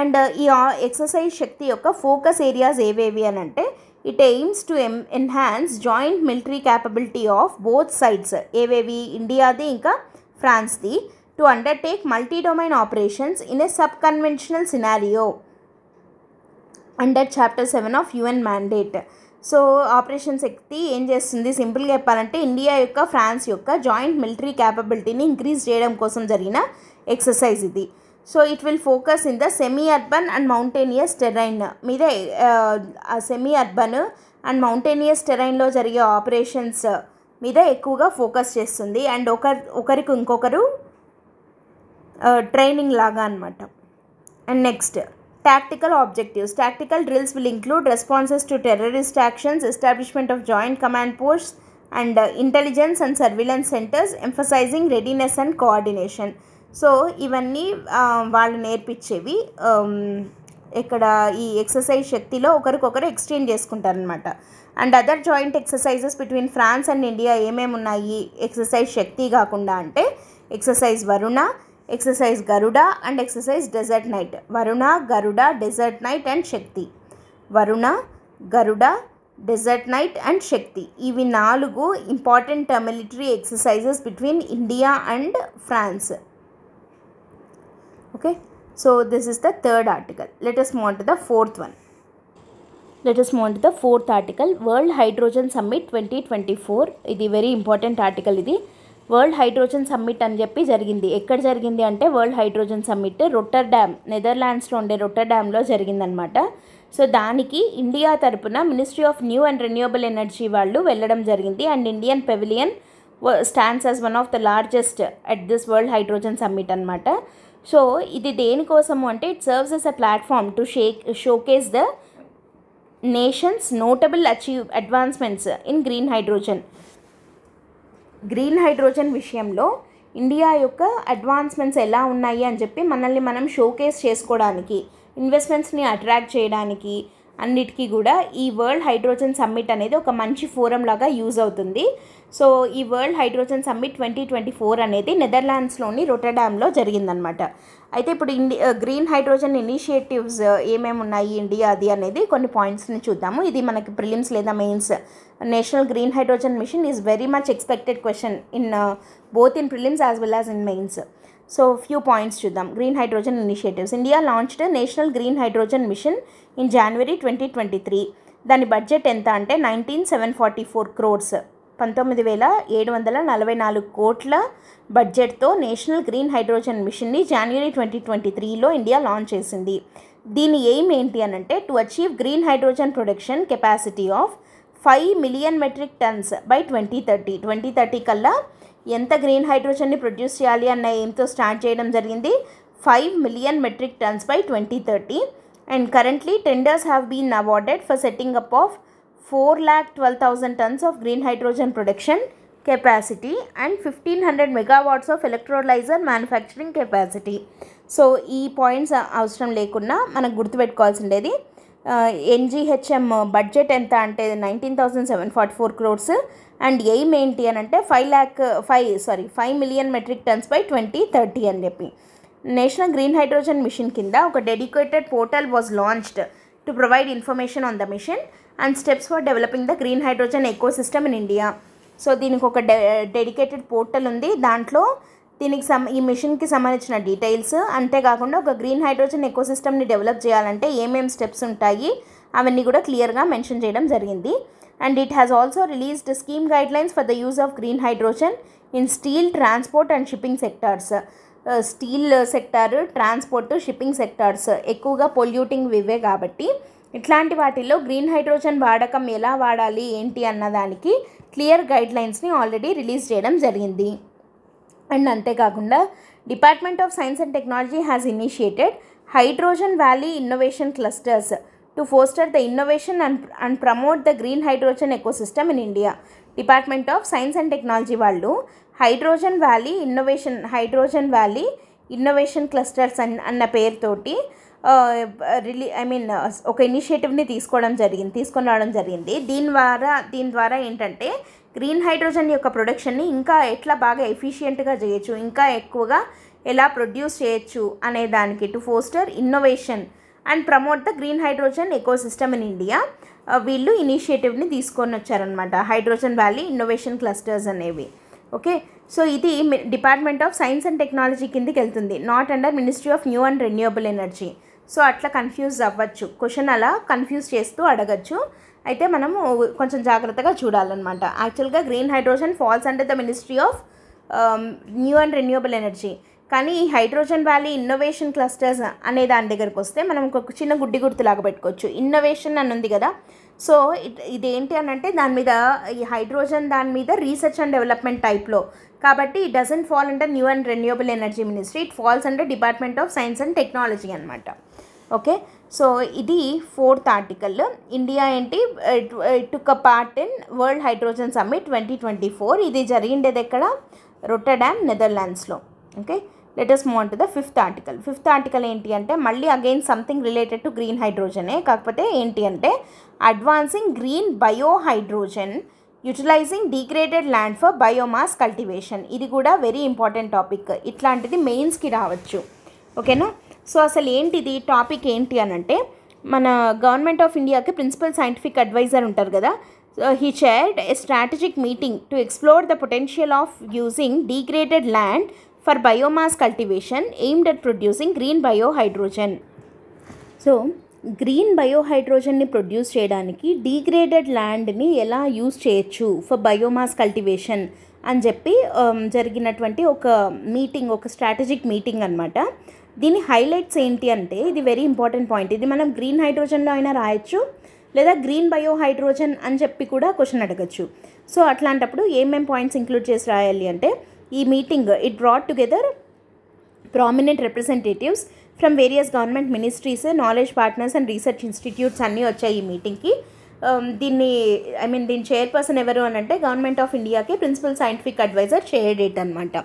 అండ్ uh, ఈ ఎక్సర్సైజ్ శక్తి యొక్క ఫోకస్ ఏరియాస్ ఏవేవి అని అంటే it aims to um enhance joint military capability of both sides ఏవేవి ఇండియాది ఇంకా ఫ్రాన్స్ది to undertake multi domain operations in a sub conventional scenario under chapter seven of UN mandate so operation Shakti ఏం చేస్తుంది సింపుల్గా చెప్పాలంటే ఇండియా యొక్క ఫ్రాన్స్ యొక్క జాయింట్ మిలిటరీ క్యాపబిలిటీని ఇంక్రీజ్ చేయడం కోసం జరిగిన ఎక్సర్సైజ్ ఇది so it will focus in the semi urban and mountainous terrain మీద సెమీ అర్బన్ అండ్ మౌంటేనియస్ టెరైన్లో జరిగే ఆపరేషన్స్ మీద ఎక్కువగా ఫోకస్ చేస్తుంది అండ్ ఒకరి ఒకరికి ఇంకొకరు ట్రైనింగ్ లాగా అనమాట and next tactical objectives tactical drills will include responses to terrorist actions establishment of joint command posts and intelligence and surveillance centres emphasising readiness and coordination so ఇవన్నీ వాళ్ళు నేర్పించేవి ఇక్కడ ఈ ఎక్సర్సైజ్ శక్తిలో ఒకరికొకరు ఎక్స్చేంజ్ చేసుకుంటారనమాట and other joint exercises between France and India ఏమేమి ఉన్నాయి ఎక్సర్సైజ్ శక్తి కాకుండా అంటే exercise Varuna exercise Garuda and exercise Desert Knight Varuna Garuda Desert Knight and Shakti Varuna Garuda Desert Knight and Shakti ఇవి నాలుగు important military exercises between India and France okay so this is the third article let us move on to the fourth one let us move on to the fourth article world hydrogen summit 2024 ఇది very important article ఇది world hydrogen summit అని చెప్పి జరిగింది ఎక్కడ జరిగింది అంటే world hydrogen summit Rotterdam నెదర్లాండ్స్లో ఉండే రొట్టర్ డ్యామ్లో జరిగిందనమాట సో దానికి ఇండియా తరపున ministry of new and renewable energy వాళ్ళు వెళ్ళడం జరిగింది and Indian pavilion stands as one of the largest at this world hydrogen summit అనమాట సో ఇది దేనికోసము అంటే it serves as a platform to shake showcase the nation's notable achieve advancements in green hydrogen green hydrogen విషయంలో India యొక్క advancements ఎలా ఉన్నాయి అని చెప్పి మనల్ని మనం షోకేస్ చేసుకోవడానికి ఇన్వెస్ట్మెంట్స్ని అట్రాక్ట్ చేయడానికి అన్నిటికీ కూడా ఈ వరల్డ్ హైడ్రోజన్ సమ్మిట్ అనేది ఒక మంచి ఫోరం లాగా యూజ్ అవుతుంది సో ఈ world hydrogen summit twenty twenty four అనేది నెదర్లాండ్స్లోని రొటడామ్లో జరిగిందనమాట అయితే ఇప్పుడు ఇండి గ్రీన్ హైడ్రోజన్ ఇనిషియేటివ్స్ ఏమేమి ఉన్నాయి ఇండియా అది అనేది కొన్ని పాయింట్స్ని చూద్దాము ఇది మనకి ప్రిలిమ్స్ లేదా mains national green hydrogen mission is very much expected question in both in prelims as well as in mains so few points చూద్దాం green hydrogen initiatives India launched national green hydrogen mission in January twenty twenty three దాని budget ఎంత అంటే nineteen seven forty four crores పంతొమ్మిది వేల ఏడు వందల నలభై నాలుగు కోట్ల బడ్జెట్తో నేషనల్ గ్రీన్ హైడ్రోజన్ మిషన్ని జనవరి ట్వంటీ ట్వంటీ త్రీలో ఇండియా లాంచ్ చేసింది దీని ఎయిమ్ ఏంటి అనంటే to achieve green hydrogen production capacity of five million metric tonnes by twenty thirty twenty thirty కల్లా ఎంత గ్రీన్ హైడ్రోజన్ని ప్రొడ్యూస్ చేయాలి అన్న ఎయిమ్తో స్టార్ట్ చేయడం జరిగింది five million metric tonnes by twenty thirty and currently tenders have been awarded for setting up of four lakh twelve thousand tonnes of green hydrogen production capacity and fifteen hundred megawatts of electrolyser manufacturing capacity so ఈ points అవసరం లేకుండా మనకు ఉండేది NGHM budget ఎంత అంటే nineteen thousand seven forty four crores and aim ఏంటి అని అంటే five lakh five sorry five million metric tonnes by twenty thirty అని చెప్పి నేషనల్ గ్రీన్ హైడ్రోజన్ మిషన్ కింద ఒక dedicated portal was launched to provide information on the mission and steps for developing the green hydrogen ecosystem in India so దీనికి ఒక dedicated portal ఉంది దాంట్లో దీనికి సం ఈ మిషన్కి సంబంధించిన డీటెయిల్స్ అంతేకాకుండా ఒక గ్రీన్ హైడ్రోజన్ సిస్టమ్ని డెవలప్ చేయాలంటే ఏమేమి స్టెప్స్ ఉంటాయి అవన్నీ కూడా క్లియర్గా మెన్షన్ చేయడం జరిగింది and it has also released scheme guidelines for the use of green hydrogen in steel transport and shipping sectors steel sector transport shipping sectors ఎక్కువగా పొల్యూటింగ్ ఇవే కాబట్టి ఇట్లాంటి వాటిల్లో గ్రీన్ హైడ్రోజన్ వాడకం ఎలా వాడాలి ఏంటి అన్నదానికి క్లియర్ గైడ్లైన్స్ని ఆల్రెడీ రిలీజ్ చేయడం జరిగింది అండ్ అంతేకాకుండా department of science and technology has initiated hydrogen valley innovation clusters to foster the innovation and and promote the green hydrogen ecosystem in India department of science and technology వాళ్ళు hydrogen valley innovation hydrogen valley innovation clusters అన్ అన్న పేరుతోటి రిలీ I mean ఒక ఇనిషియేటివ్ని తీసుకోవడం జరిగింది తీసుకొని రావడం జరిగింది దీని ద్వారా దీని ద్వారా ఏంటంటే గ్రీన్ హైడ్రోజన్ యొక్క ప్రొడక్షన్ని ఇంకా ఎట్లా బాగా ఎఫిషియెంట్గా చేయొచ్చు ఇంకా ఎక్కువగా ఎలా ప్రొడ్యూస్ చేయొచ్చు అనే దానికి to foster innovation and promote the green hydrogen ecosystem in India వీళ్ళు ఇనిషియేటివ్ని తీసుకొని వచ్చారనమాట హైడ్రోజన్ వ్యాలీ ఇన్నోవేషన్ క్లస్టర్స్ అనేవి ఓకే సో ఇది department of science and technology కిందకి వెళ్తుంది not under ministry of new and renewable energy so అట్లా confuse అవ్వచ్చు క్వశ్చన్ అలా కన్ఫ్యూజ్ చేస్తూ అడగచ్చు అయితే మనము కొంచెం జాగ్రత్తగా చూడాలన్నమాట యాక్చువల్గా గ్రీన్ హైడ్రోజన్ ఫాల్స్ అంటే the ministry of new and renewable energy కానీ ఈ హైడ్రోజన్ వ్యాలీ ఇన్నోవేషన్ క్లస్టర్స్ అనే దాని దగ్గరికి వస్తే మనం ఒక చిన్న గుడ్డి గుర్తులాగా పెట్టుకోవచ్చు ఇన్నోవేషన్ అని ఉంది కదా సో ఇదేంటి అని అంటే దాని మీద ఈ హైడ్రోజన్ దాని మీద రీసెర్చ్ అండ్ డెవలప్మెంట్ టైప్లో కాబట్టి ఇట్ డజంట్ ఫాల్ అంటే new and renewable energy ministry it falls అంటే department of science and technology అనమాట ఓకే సో ఇది ఫోర్త్ ఆర్టికల్ ఇండియా ఏంటి took part in world hydrogen summit twenty twenty four ఇది జరిగిండేది ఎక్కడ రొట్టడామ్ నెదర్లాండ్స్లో okay let's move to the fifth article fifth article ఏంటి అంటే మళ్ళీ అగైన్ సంథింగ్ రిలేటెడ్ టు గ్రీన్ హైడ్రోజనే కాకపోతే ఏంటి అంటే advancing green bio biohydrogen utilising degraded land for biomass cultivation ఇది కూడా వెరీ ఇంపార్టెంట్ టాపిక్ ఇట్లాంటిది మెయిన్స్కి రావచ్చు ఓకేనా సో అసలు ఏంటిది టాపిక్ ఏంటి అని అంటే మన గవర్నమెంట్ ఆఫ్ ఇండియాకి ప్రిన్సిపల్ సైంటిఫిక్ అడ్వైజర్ ఉంటారు కదా he chaired a strategic meeting to explore the potential of using degraded land for biomass cultivation aimed at producing green biohydrogen so green బయోహైడ్రోజన్ని ప్రొడ్యూస్ చేయడానికి డీగ్రేడెడ్ ల్యాండ్ని ఎలా యూజ్ చేయొచ్చు for biomass cultivation అని చెప్పి um, జరిగినటువంటి ఒక మీటింగ్ ఒక స్ట్రాటజిక్ మీటింగ్ అనమాట దీని హైలైట్స్ ఏంటి అంటే ఇది వెరీ ఇంపార్టెంట్ పాయింట్ ఇది మనం గ్రీన్ హైడ్రోజన్లో అయినా రాయొచ్చు లేదా గ్రీన్ బయో హైడ్రోజన్ అని చెప్పి కూడా క్వశ్చన్ అడగచ్చు సో అట్లాంటప్పుడు ఏమేం పాయింట్స్ ఇంక్లూడ్ చేసి రాయాలి అంటే ఈ meeting it brought together prominent representatives from various government ministries knowledge partners and research institutes అన్నీ వచ్చాయి ఈ మీటింగ్కి Um, దీన్ని ఐ మీన్ దీని చైర్పర్సన్ ఎవరు అని అంటే గవర్నమెంట్ ఆఫ్ ఇండియాకి ప్రిన్సిపల్ సైంటిఫిక్ అడ్వైజర్ చేయడేట్ అనమాట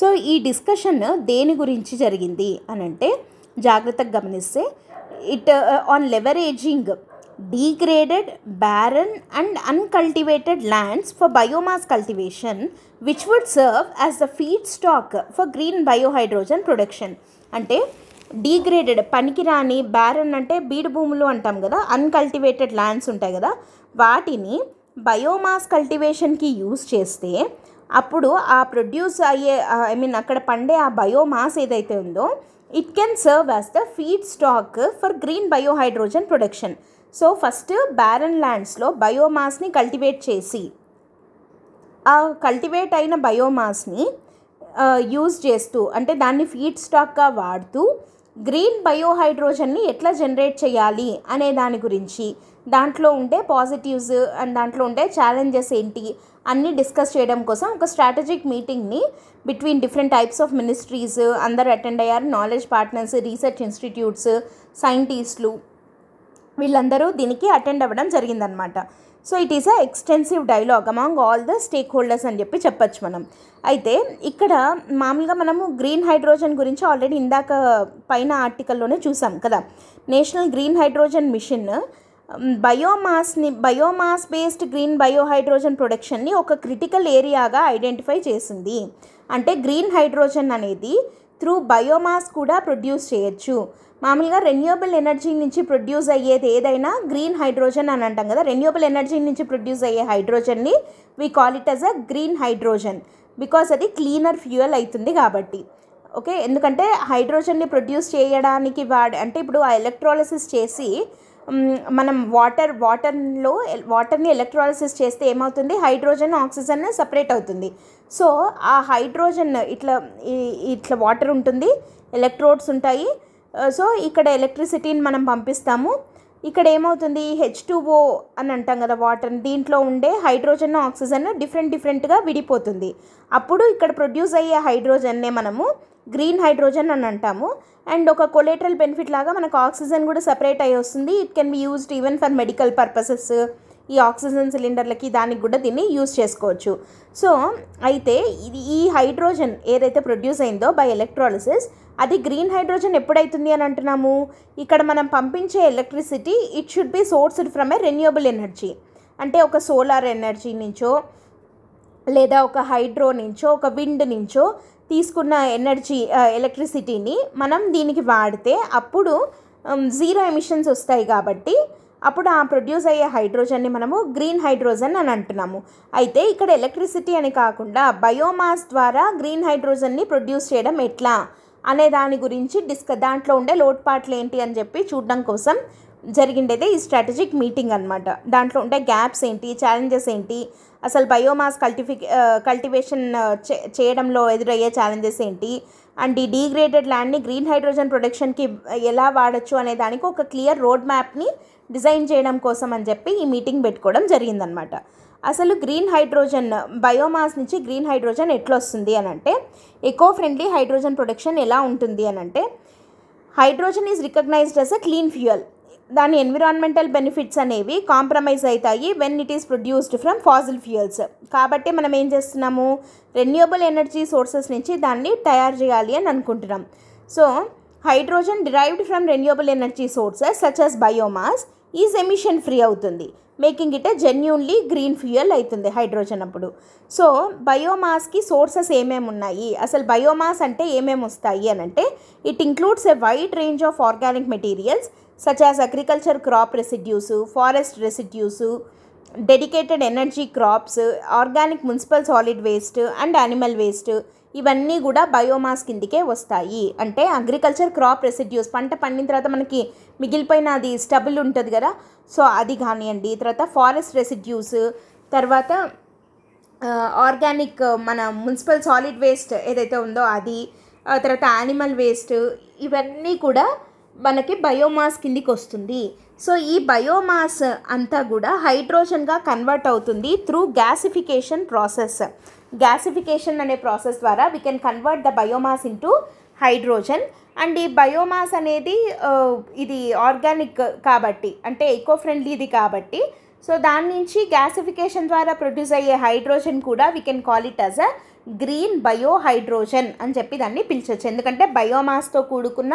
సో ఈ డిస్కషన్ దేని గురించి జరిగింది అని అంటే జాగ్రత్తగా గమనిస్తే it on leveraging degraded barren and uncultivated lands for biomass cultivation which would serve as the feedstock for green biohydrogen production అంటే డీగ్రేడెడ్ పనికిరాని బ్యారన్ అంటే బీడు భూములు అంటాం కదా అన్కల్టివేటెడ్ ల్యాండ్స్ ఉంటాయి కదా వాటిని బయోమాస్ కల్టివేషన్కి యూజ్ చేస్తే అప్పుడు ఆ ప్రొడ్యూస్ అయ్యే ఐ మీన్ అక్కడ పండే ఆ బయోమాస్ ఏదైతే ఉందో it can serve as the feedstock for green biohydrogen production so first barren ల్యాండ్స్లో బయోమాస్ని కల్టివేట్ చేసి ఆ కల్టివేట్ అయిన బయోమాస్ని యూజ్ చేస్తూ అంటే దాన్ని ఫీడ్ స్టాక్గా వాడుతూ గ్రీన్ బయోహైడ్రోజన్ని ఎట్లా జనరేట్ చేయాలి అనే దాని గురించి దాంట్లో ఉండే పాజిటివ్స్ అండ్ దాంట్లో ఉండే ఛాలెంజెస్ ఏంటి అన్నీ డిస్కస్ చేయడం కోసం ఒక స్ట్రాటజిక్ మీటింగ్ని between different types of ministries అందరు అటెండ్ అయ్యారు నాలెడ్జ్ పార్ట్నర్స్ రీసెర్చ్ ఇన్స్టిట్యూట్స్ సైంటిస్టులు వీళ్ళందరూ దీనికి అటెండ్ అవ్వడం జరిగిందనమాట so it is a extensive dialogue among all the stakeholders అని చెప్పి చెప్పచ్చు మనం అయితే ఇక్కడ మామూలుగా మనము గ్రీన్ హైడ్రోజన్ గురించి ఆల్రెడీ ఇందాక పైన ఆర్టికల్లోనే చూసాం కదా నేషనల్ గ్రీన్ హైడ్రోజన్ మిషన్ బయోమాస్ని బయోమాస్ బేస్డ్ గ్రీన్ బయోహైడ్రోజన్ ప్రొడక్షన్ని ఒక క్రిటికల్ ఏరియాగా ఐడెంటిఫై చేసింది అంటే గ్రీన్ హైడ్రోజన్ అనేది త్రూ బయోమాస్ కూడా ప్రొడ్యూస్ చేయొచ్చు మామూలుగా రెన్యూబుల్ ఎనర్జీ నుంచి ప్రొడ్యూస్ అయ్యేది ఏదైనా గ్రీన్ హైడ్రోజన్ అని అంటాం కదా రెన్యూబుల్ ఎనర్జీ నుంచి ప్రొడ్యూస్ అయ్యే హైడ్రోజన్ని we call it as a green hydrogen because అది క్లీనర్ ఫ్యూయల్ అవుతుంది కాబట్టి ఓకే ఎందుకంటే హైడ్రోజన్ని ప్రొడ్యూస్ చేయడానికి వాడ అంటే ఇప్పుడు ఆ ఎలక్ట్రాలసిస్ చేసి మనం వాటర్ వాటర్లో వాటర్ని ఎలక్ట్రాలసిస్ చేస్తే ఏమవుతుంది హైడ్రోజన్ ఆక్సిజన్ సపరేట్ అవుతుంది సో ఆ హైడ్రోజన్ ఇట్లా ఇట్లా వాటర్ ఉంటుంది ఎలక్ట్రోడ్స్ ఉంటాయి సో uh, ఇక్కడ ఎలక్ట్రిసిటీని మనం పంపిస్తాము ఇక్కడ ఏమవుతుంది హెచ్ టూఓ అని అంటాం కదా వాటర్ దీంట్లో ఉండే హైడ్రోజన్ ఆక్సిజన్ డిఫరెంట్ డిఫరెంట్గా విడిపోతుంది అప్పుడు ఇక్కడ ప్రొడ్యూస్ అయ్యే హైడ్రోజన్నే మనము గ్రీన్ హైడ్రోజన్ అని అంటాము అండ్ ఒక కొలేటరల్ బెనిఫిట్ లాగా మనకు ఆక్సిజన్ కూడా సపరేట్ అయ్యి వస్తుంది it can be used even for medical purposes ఈ ఆక్సిజన్ సిలిండర్లకి దానికి కూడా దీన్ని యూజ్ చేసుకోవచ్చు సో అయితే ఇది ఈ హైడ్రోజన్ ఏదైతే ప్రొడ్యూస్ అయిందో బై ఎలక్ట్రాలిసిస్ అది గ్రీన్ హైడ్రోజన్ ఎప్పుడైతుంది అని అంటున్నాము ఇక్కడ మనం పంపించే electricity it should be sourced from a renewable energy అంటే ఒక సోలార్ ఎనర్జీ నుంచో లేదా ఒక హైడ్రో నుంచో ఒక విండ్ నుంచో తీసుకున్న ఎనర్జీ ఎలక్ట్రిసిటీని మనం దీనికి వాడితే అప్పుడు జీరో ఎమిషన్స్ వస్తాయి కాబట్టి అప్పుడు ఆ ప్రొడ్యూస్ అయ్యే హైడ్రోజన్ని మనము గ్రీన్ హైడ్రోజన్ అని అంటున్నాము అయితే ఇక్కడ ఎలక్ట్రిసిటీ అని కాకుండా బయోమాస్ ద్వారా గ్రీన్ హైడ్రోజన్ని ప్రొడ్యూస్ చేయడం ఎట్లా అనే దాని గురించి డిస్క దాంట్లో ఉండే లోట్పాట్లు ఏంటి అని చెప్పి చూడడం కోసం జరిగిండేదే ఈ స్ట్రాటజిక్ మీటింగ్ అనమాట దాంట్లో ఉండే గ్యాప్స్ ఏంటి ఛాలెంజెస్ ఏంటి అసలు బయోమాస్ కల్టిఫి కల్టివేషన్ చేయడంలో ఎదురయ్యే ఛాలెంజెస్ ఏంటి అండ్ ఈ డీగ్రేడెడ్ ల్యాండ్ని గ్రీన్ హైడ్రోజన్ ప్రొడక్షన్కి ఎలా వాడచ్చు అనే దానికి ఒక క్లియర్ రోడ్ మ్యాప్ని డిజైన్ చేయడం కోసం అని చెప్పి ఈ మీటింగ్ పెట్టుకోవడం జరిగిందనమాట అసలు గ్రీన్ హైడ్రోజన్ బయోమాస్ నుంచి గ్రీన్ హైడ్రోజన్ ఎట్లా వస్తుంది అని అంటే ఎకో ఫ్రెండ్లీ హైడ్రోజన్ ప్రొడక్షన్ ఎలా ఉంటుంది అని అంటే hydrogen is recognised as a clean fuel దాని ఎన్విరాన్మెంటల్ బెనిఫిట్స్ అనేవి కాంప్రమైజ్ అవుతాయి when it is produced from fossil fuels కాబట్టి మనం ఏం చేస్తున్నాము రెన్యూబుల్ ఎనర్జీ సోర్సెస్ నుంచి దాన్ని తయారు చేయాలి అని అనుకుంటున్నాం so hydrogen derived from renewable energy sources such as biomass is emission free అవుతుంది making it a genuinely green fuel అవుతుంది హైడ్రోజన్ అప్పుడు సో బయోమాస్కి సోర్సెస్ ఏమేమి ఉన్నాయి అసలు బయోమాస్ అంటే ఏమేమి వస్తాయి అని అంటే it includes a wide range of organic materials such as agriculture crop residues forest residues dedicated energy crops organic municipal solid waste and animal waste ఇవన్నీ కూడా బయోమాస్ కిందికే వస్తాయి అంటే అగ్రికల్చర్ క్రాప్ రెసిడ్యూస్ పంట పండిన తర్వాత మనకి మిగిలిపోయిన అది స్టబుల్ ఉంటుంది కదా సో అది కానివ్వండి తర్వాత ఫారెస్ట్ రెసిడ్యూస్ తర్వాత ఆర్గానిక్ మన మున్సిపల్ సాలిడ్ వేస్ట్ ఏదైతే ఉందో అది తర్వాత యానిమల్ వేస్ట్ ఇవన్నీ కూడా మనకి బయోమాస్ కిందికి వస్తుంది సో ఈ బయోమాస్ అంతా కూడా హైడ్రోజన్గా కన్వర్ట్ అవుతుంది త్రూ గ్యాసిఫికేషన్ ప్రాసెస్ గ్యాసిఫికేషన్ అనే ప్రాసెస్ ద్వారా we can convert the biomass into hydrogen and ఈ బయోమాస్ అనేది ఇది ఆర్గానిక్ కాబట్టి అంటే ఎకో ఫ్రెండ్లీది కాబట్టి సో దాని నుంచి గ్యాసిఫికేషన్ ద్వారా ప్రొడ్యూస్ అయ్యే హైడ్రోజన్ కూడా we can call it as a green bio biohydrogen అని చెప్పి దాన్ని పిలిచొచ్చు ఎందుకంటే బయోమాస్తో కూడుకున్న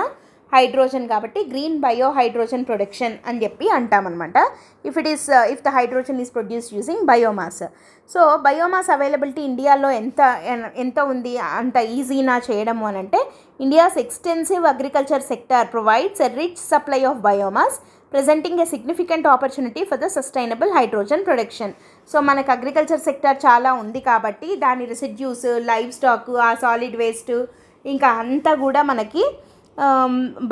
హైడ్రోజన్ కాబట్టి గ్రీన్ బయో హైడ్రోజన్ ప్రొడక్షన్ అని చెప్పి అంటామన్నమాట if it is if the hydrogen is produce using biomass so biomass availability ఇండియాలో ఎంత ఎంత ఉంది అంత ఈజీనా చేయడము అని అంటే India's extensive agriculture sector provides a rich supply of biomass, presenting a significant opportunity for the sustainable hydrogen production. So మనకు agriculture sector చాలా ఉంది కాబట్టి దాని రెసిడ్యూస్ లైవ్ స్టాక్ ఆ సాలిడ్ వేస్ట్ ఇంకా అంతా కూడా మనకి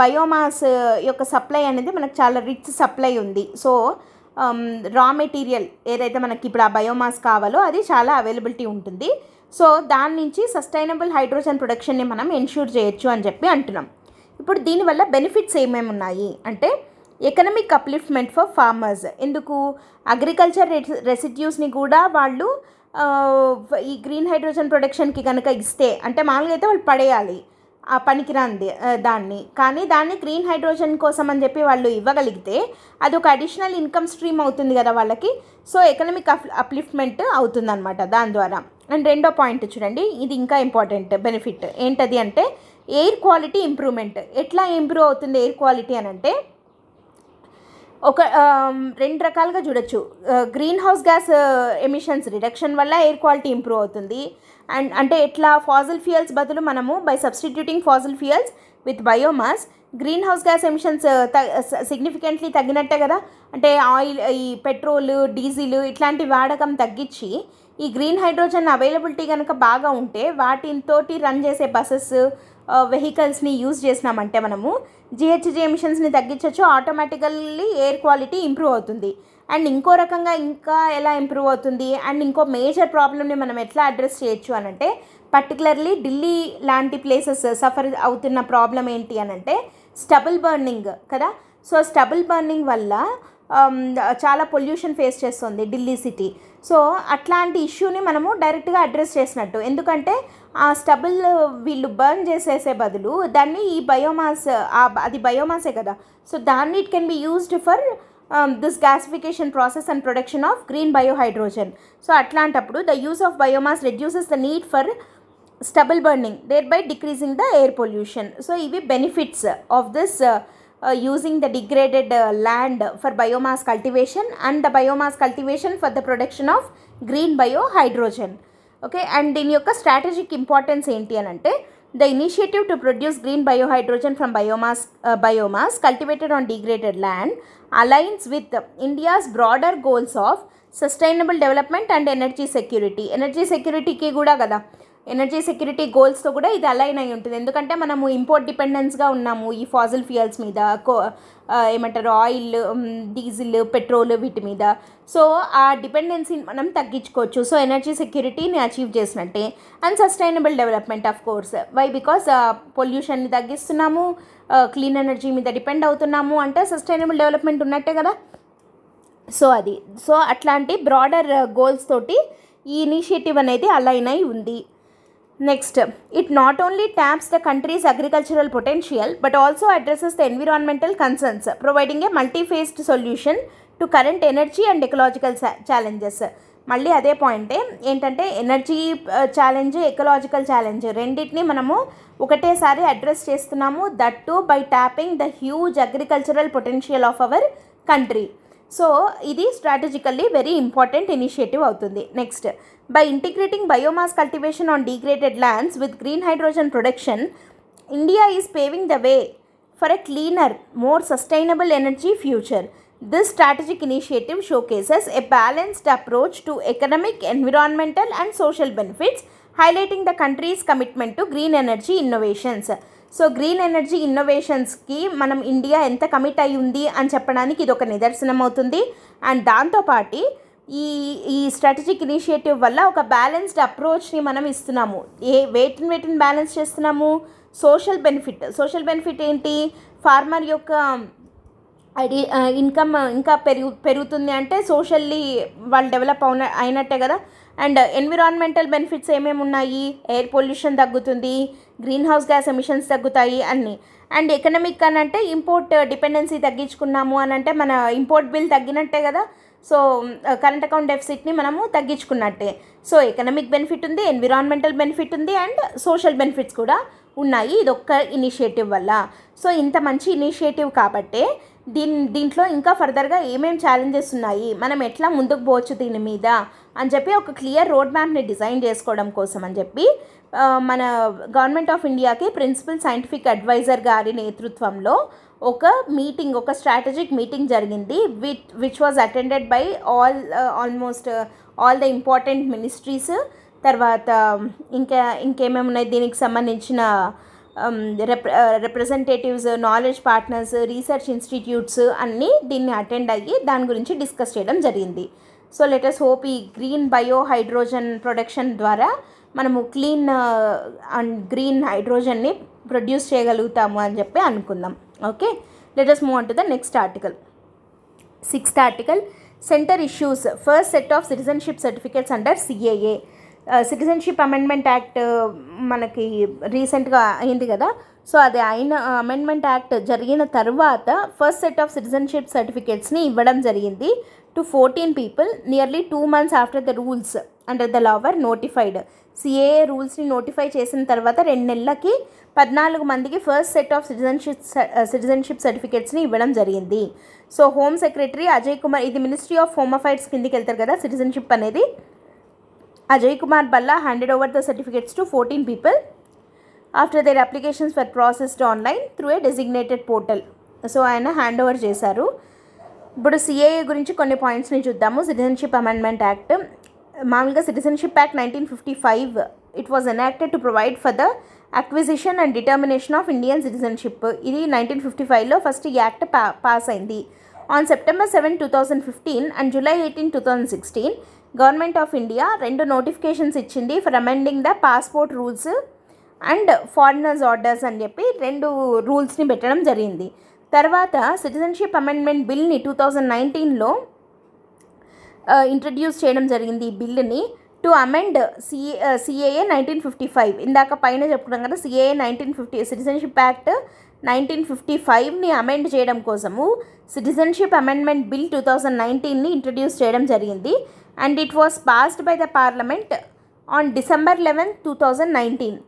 బయోమాస్ యొక్క సప్లై అనేది మనకు చాలా రిచ్ సప్లై ఉంది సో రా మెటీరియల్ ఏదైతే మనకి ఇప్పుడు ఆ బయోమాస్ కావాలో అది చాలా అవైలబిలిటీ ఉంటుంది సో దాని నుంచి సస్టైనబుల్ హైడ్రోజన్ ప్రొడక్షన్ని మనం ఎన్ష్యూర్ చేయొచ్చు అని చెప్పి అంటున్నాం ఇప్పుడు దీనివల్ల బెనిఫిట్స్ ఏమేమి ఉన్నాయి అంటే ఎకనమిక్ అప్లిఫ్ట్మెంట్ ఫర్ ఫార్మర్స్ ఎందుకు అగ్రికల్చర్ రెసిడ్యూస్ని కూడా వాళ్ళు ఈ గ్రీన్ హైడ్రోజన్ ప్రొడక్షన్కి కనుక ఇస్తే అంటే మామూలుగా అయితే వాళ్ళు పడేయాలి ఆ పనికిరాంది దాన్ని కానీ దాన్ని గ్రీన్ హైడ్రోజన్ కోసం అని చెప్పి వాళ్ళు ఇవ్వగలిగితే అది ఒక అడిషనల్ ఇన్కమ్ స్ట్రీమ్ అవుతుంది కదా వాళ్ళకి సో ఎకనమిక్ అప్ అప్లిఫ్ట్మెంట్ అనమాట దాని ద్వారా అండ్ రెండో పాయింట్ చూడండి ఇది ఇంకా ఇంపార్టెంట్ బెనిఫిట్ ఏంటది అంటే ఎయిర్ క్వాలిటీ ఇంప్రూవ్మెంట్ ఎట్లా ఇంప్రూవ్ అవుతుంది ఎయిర్ క్వాలిటీ అని అంటే ఒక రెండు రకాలుగా చూడొచ్చు greenhouse gas emissions reduction వల్ల ఎయిర్ క్వాలిటీ ఇంప్రూవ్ అవుతుంది అండ్ అంటే ఇట్లా ఫాజిల్ ఫ్యూయల్స్ బదులు మనము by substituting fossil fuels with biomass greenhouse gas emissions significantly తగ్గినట్టే కదా అంటే ఆయిల్ ఈ పెట్రోల్ డీజిల్ ఇట్లాంటి వాడకం తగ్గించి ఈ గ్రీన్ హైడ్రోజన్ అవైలబిలిటీ కనుక బాగా ఉంటే వాటితోటి రన్ చేసే బస్సెస్ వెహికల్స్ని యూజ్ చేసినామంటే మనము జిహెచ్జి ఎమిషన్స్ని తగ్గించవచ్చు ఆటోమేటికల్లీ ఎయిర్ క్వాలిటీ ఇంప్రూవ్ అవుతుంది అండ్ ఇంకో రకంగా ఇంకా ఎలా ఇంప్రూవ్ అవుతుంది అండ్ ఇంకో మేజర్ ప్రాబ్లమ్ని మనం ఎట్లా అడ్రస్ చేయొచ్చు అనంటే పర్టికులర్లీ ఢిల్లీ లాంటి ప్లేసెస్ సఫర్ అవుతున్న ప్రాబ్లం ఏంటి అనంటే స్టబుల్ బర్నింగ్ కదా సో స్టబుల్ బర్నింగ్ వల్ల చాలా పొల్యూషన్ ఫేస్ చేస్తుంది ఢిల్లీ సిటీ సో అట్లాంటి ఇష్యూని మనము డైరెక్ట్గా అడ్రస్ చేసినట్టు ఎందుకంటే ఆ స్టబుల్ వీళ్ళు బర్న్ చేసేసే బదులు దాన్ని ఈ బయోమాస్ అది బయోమాసే కదా సో దాన్ని it can be used for um, this gasification process and production of green biohydrogen. So, atlantappudu, the use of biomass reduces the need for stubble burning, thereby decreasing the air pollution. So, ivi benefits of this uh, uh, using the degraded uh, land for biomass cultivation and the biomass cultivation for the production of green biohydrogen. Okay and దీని యొక్క strategic importance ఏంటి అని అంటే the initiative to produce green biohydrogen from biomass biomass cultivated on degraded land aligns with India's broader goals of sustainable development and energy security energy సెక్యూరిటీకి కూడా కదా energy security గోల్స్తో కూడా ఇది అలైన్ అయి ఉంటుంది ఎందుకంటే మనము ఇంపోర్ట్ డిపెండెన్స్గా ఉన్నాము ఈ ఫాజిల్ ఫ్యూయల్స్ మీద కో ఏమంటారు ఆయిల్ డీజిల్ పెట్రోల్ వీటి మీద సో ఆ డిపెండెన్సీని మనం తగ్గించుకోవచ్చు సో ఎనర్జీ సెక్యూరిటీని అచీవ్ చేసినట్టే and sustainable development of course why because పొల్యూషన్ని తగ్గిస్తున్నాము క్లీన్ ఎనర్జీ మీద డిపెండ్ అవుతున్నాము అంటే సస్టైనబుల్ డెవలప్మెంట్ ఉన్నట్టే కదా సో అది సో అట్లాంటి బ్రాడర్ గోల్స్ తోటి ఈ ఇనిషియేటివ్ అనేది అలైన్ అయి ఉంది next it not only taps the country's agricultural potential but also addresses the environmental concerns providing a multifaceted solution to current energy and ecological challenges మళ్ళీ అదే పాయింటే ఏంటంటే ఎనర్జీ ఛాలెంజ్ ఎకలాజికల్ ఛాలెంజ్ రెండింటిని మనము ఒకటేసారి అడ్రస్ చేస్తున్నాము that too by tapping the huge agricultural potential of our country So, this strategically very important initiative. Next, by integrating biomass cultivation on degraded lands with green hydrogen production, India is paving the way for a cleaner, more sustainable energy future. This strategic initiative showcases a balanced approach to economic, environmental and social benefits, highlighting the country's commitment to green energy innovations. So green energy ఇన్నోవేషన్స్కి మనం India ఎంత commit అయి ఉంది అని చెప్పడానికి ఇది ఒక నిదర్శనం అవుతుంది అండ్ దాంతోపాటు ఈ ఈ స్ట్రాటజిక్ ఇనిషియేటివ్ వల్ల ఒక బ్యాలెన్స్డ్ అప్రోచ్ని మనం ఇస్తున్నాము ఏ వేటిని వేటిని బ్యాలెన్స్ చేస్తున్నాము సోషల్ బెనిఫిట్ సోషల్ బెనిఫిట్ ఏంటి ఫార్మర్ యొక్క ఐడి ఇన్కమ్ ఇంకా పెరుగు పెరుగుతుంది అంటే సోషల్లీ వాళ్ళు డెవలప్ అవున అయినట్టే కదా అండ్ ఎన్విరాన్మెంటల్ బెనిఫిట్స్ ఏమేమి ఉన్నాయి ఎయిర్ పొల్యూషన్ తగ్గుతుంది గ్రీన్ హౌస్ గ్యాస్ ఎమిషన్స్ తగ్గుతాయి అన్నీ అండ్ ఎకనమిక్ అని అంటే ఇంపోర్ట్ డిపెండెన్సీ తగ్గించుకున్నాము అని అంటే మన ఇంపోర్ట్ బిల్ తగ్గినట్టే కదా సో కరెంట్ అకౌంట్ డెఫిసిట్ని మనము తగ్గించుకున్నట్టే సో ఎకనమిక్ బెనిఫిట్ ఉంది ఎన్విరాన్మెంటల్ బెనిఫిట్ ఉంది అండ్ సోషల్ బెనిఫిట్స్ కూడా ఉన్నాయి ఇది ఒక్క ఇనిషియేటివ్ వల్ల సో ఇంత మంచి ఇనిషియేటివ్ కాబట్టే దీని దీంట్లో ఇంకా ఫర్దర్గా ఏమేమి ఛాలెంజెస్ ఉన్నాయి మనం ఎట్లా ముందుకు పోవచ్చు దీని మీద అని చెప్పి ఒక క్లియర్ రోడ్ మ్యాప్ని డిజైన్ చేసుకోవడం కోసం అని చెప్పి మన గవర్నమెంట్ ఆఫ్ ఇండియాకి ప్రిన్సిపల్ సైంటిఫిక్ అడ్వైజర్ గారి నేతృత్వంలో ఒక మీటింగ్ ఒక స్ట్రాటజిక్ మీటింగ్ జరిగింది with which was attended by all almost all the important ministries తర్వాత ఇంకా ఇంకేమేమి ఉన్నాయి దీనికి సంబంధించిన representatives knowledge partners research institutes అన్నీ దీన్ని అటెండ్ అయ్యి దాని గురించి డిస్కస్ చేయడం జరిగింది సో లెటెస్ట్ హోప్ ఈ గ్రీన్ బయో హైడ్రోజన్ ప్రొడక్షన్ ద్వారా మనము క్లీన్ అండ్ గ్రీన్ హైడ్రోజన్ని ప్రొడ్యూస్ చేయగలుగుతాము అని చెప్పి అనుకుందాం okay letters move unto the next article sixth article centre issues first set of citizenship certificates under CAA citizenship amendment act మనకి రీసెంట్గా అయింది కదా సో అది అయిన అమెండ్మెంట్ uh, యాక్ట్ జరిగిన తర్వాత ఫస్ట్ సెట్ ఆఫ్ సిటిజన్షిప్ సర్టిఫికేట్స్ని ఇవ్వడం జరిగింది to fourteen people nearly two months after the rules under the law notified CA రూల్స్ని నోటిఫై చేసిన తర్వాత రెండు నెలలకి పద్నాలుగు మందికి first set of citizenship citizenship సర్టిఫికేట్స్ని ఇవ్వడం జరిగింది so home secretary Ajay Kumar ఇది మినిస్ట్రీ ఆఫ్ హోమ్ అఫైర్స్ కిందికి వెళ్తారు కదా సిటిజన్షిప్ అనేది Ajay Kumar Bhalla handed over the certificates to fourteen people after their applications for processed online through a designated portal so ఆయన hand over చేశారు ఇప్పుడు సిఏఏ గురించి కొన్ని పాయింట్స్ని చూద్దాము సిటిజన్షిప్ అమెండ్మెంట్ యాక్ట్ మామూలుగా citizenship act nineteen fifty five it was enacted to provide for the acquisition and determination of Indian citizenship ఇది నైన్టీన్ ఫిఫ్టీ ఫైవ్లో ఫస్ట్ ఈ యాక్ట్ పా పాస్ అయింది on September seven two thousand fifteen and July eighteen two thousand sixteen government of India రెండు notifications ఇచ్చింది for amending the passport rules and foreigners orders అని చెప్పి రెండు రూల్స్ని పెట్టడం జరిగింది తర్వాత సిటిజన్షిప్ అమెండ్మెంట్ బిల్ని టూ థౌజండ్ నైన్టీన్లో ఇంట్రడ్యూస్ చేయడం జరిగింది ఈ బిల్ని to amend CA CAA nineteen fifty five ఇందాక పైన చెప్పుకున్నాం కదా CAA nineteen fifty citizenship act nineteen fifty ఫైవ్ని అమెండ్ చేయడం కోసము citizenship amendment bill two thousand నైన్టీన్ని ఇంట్రడ్యూస్ చేయడం జరిగింది and it was passed by the parliament on December eleven two thousand nineteen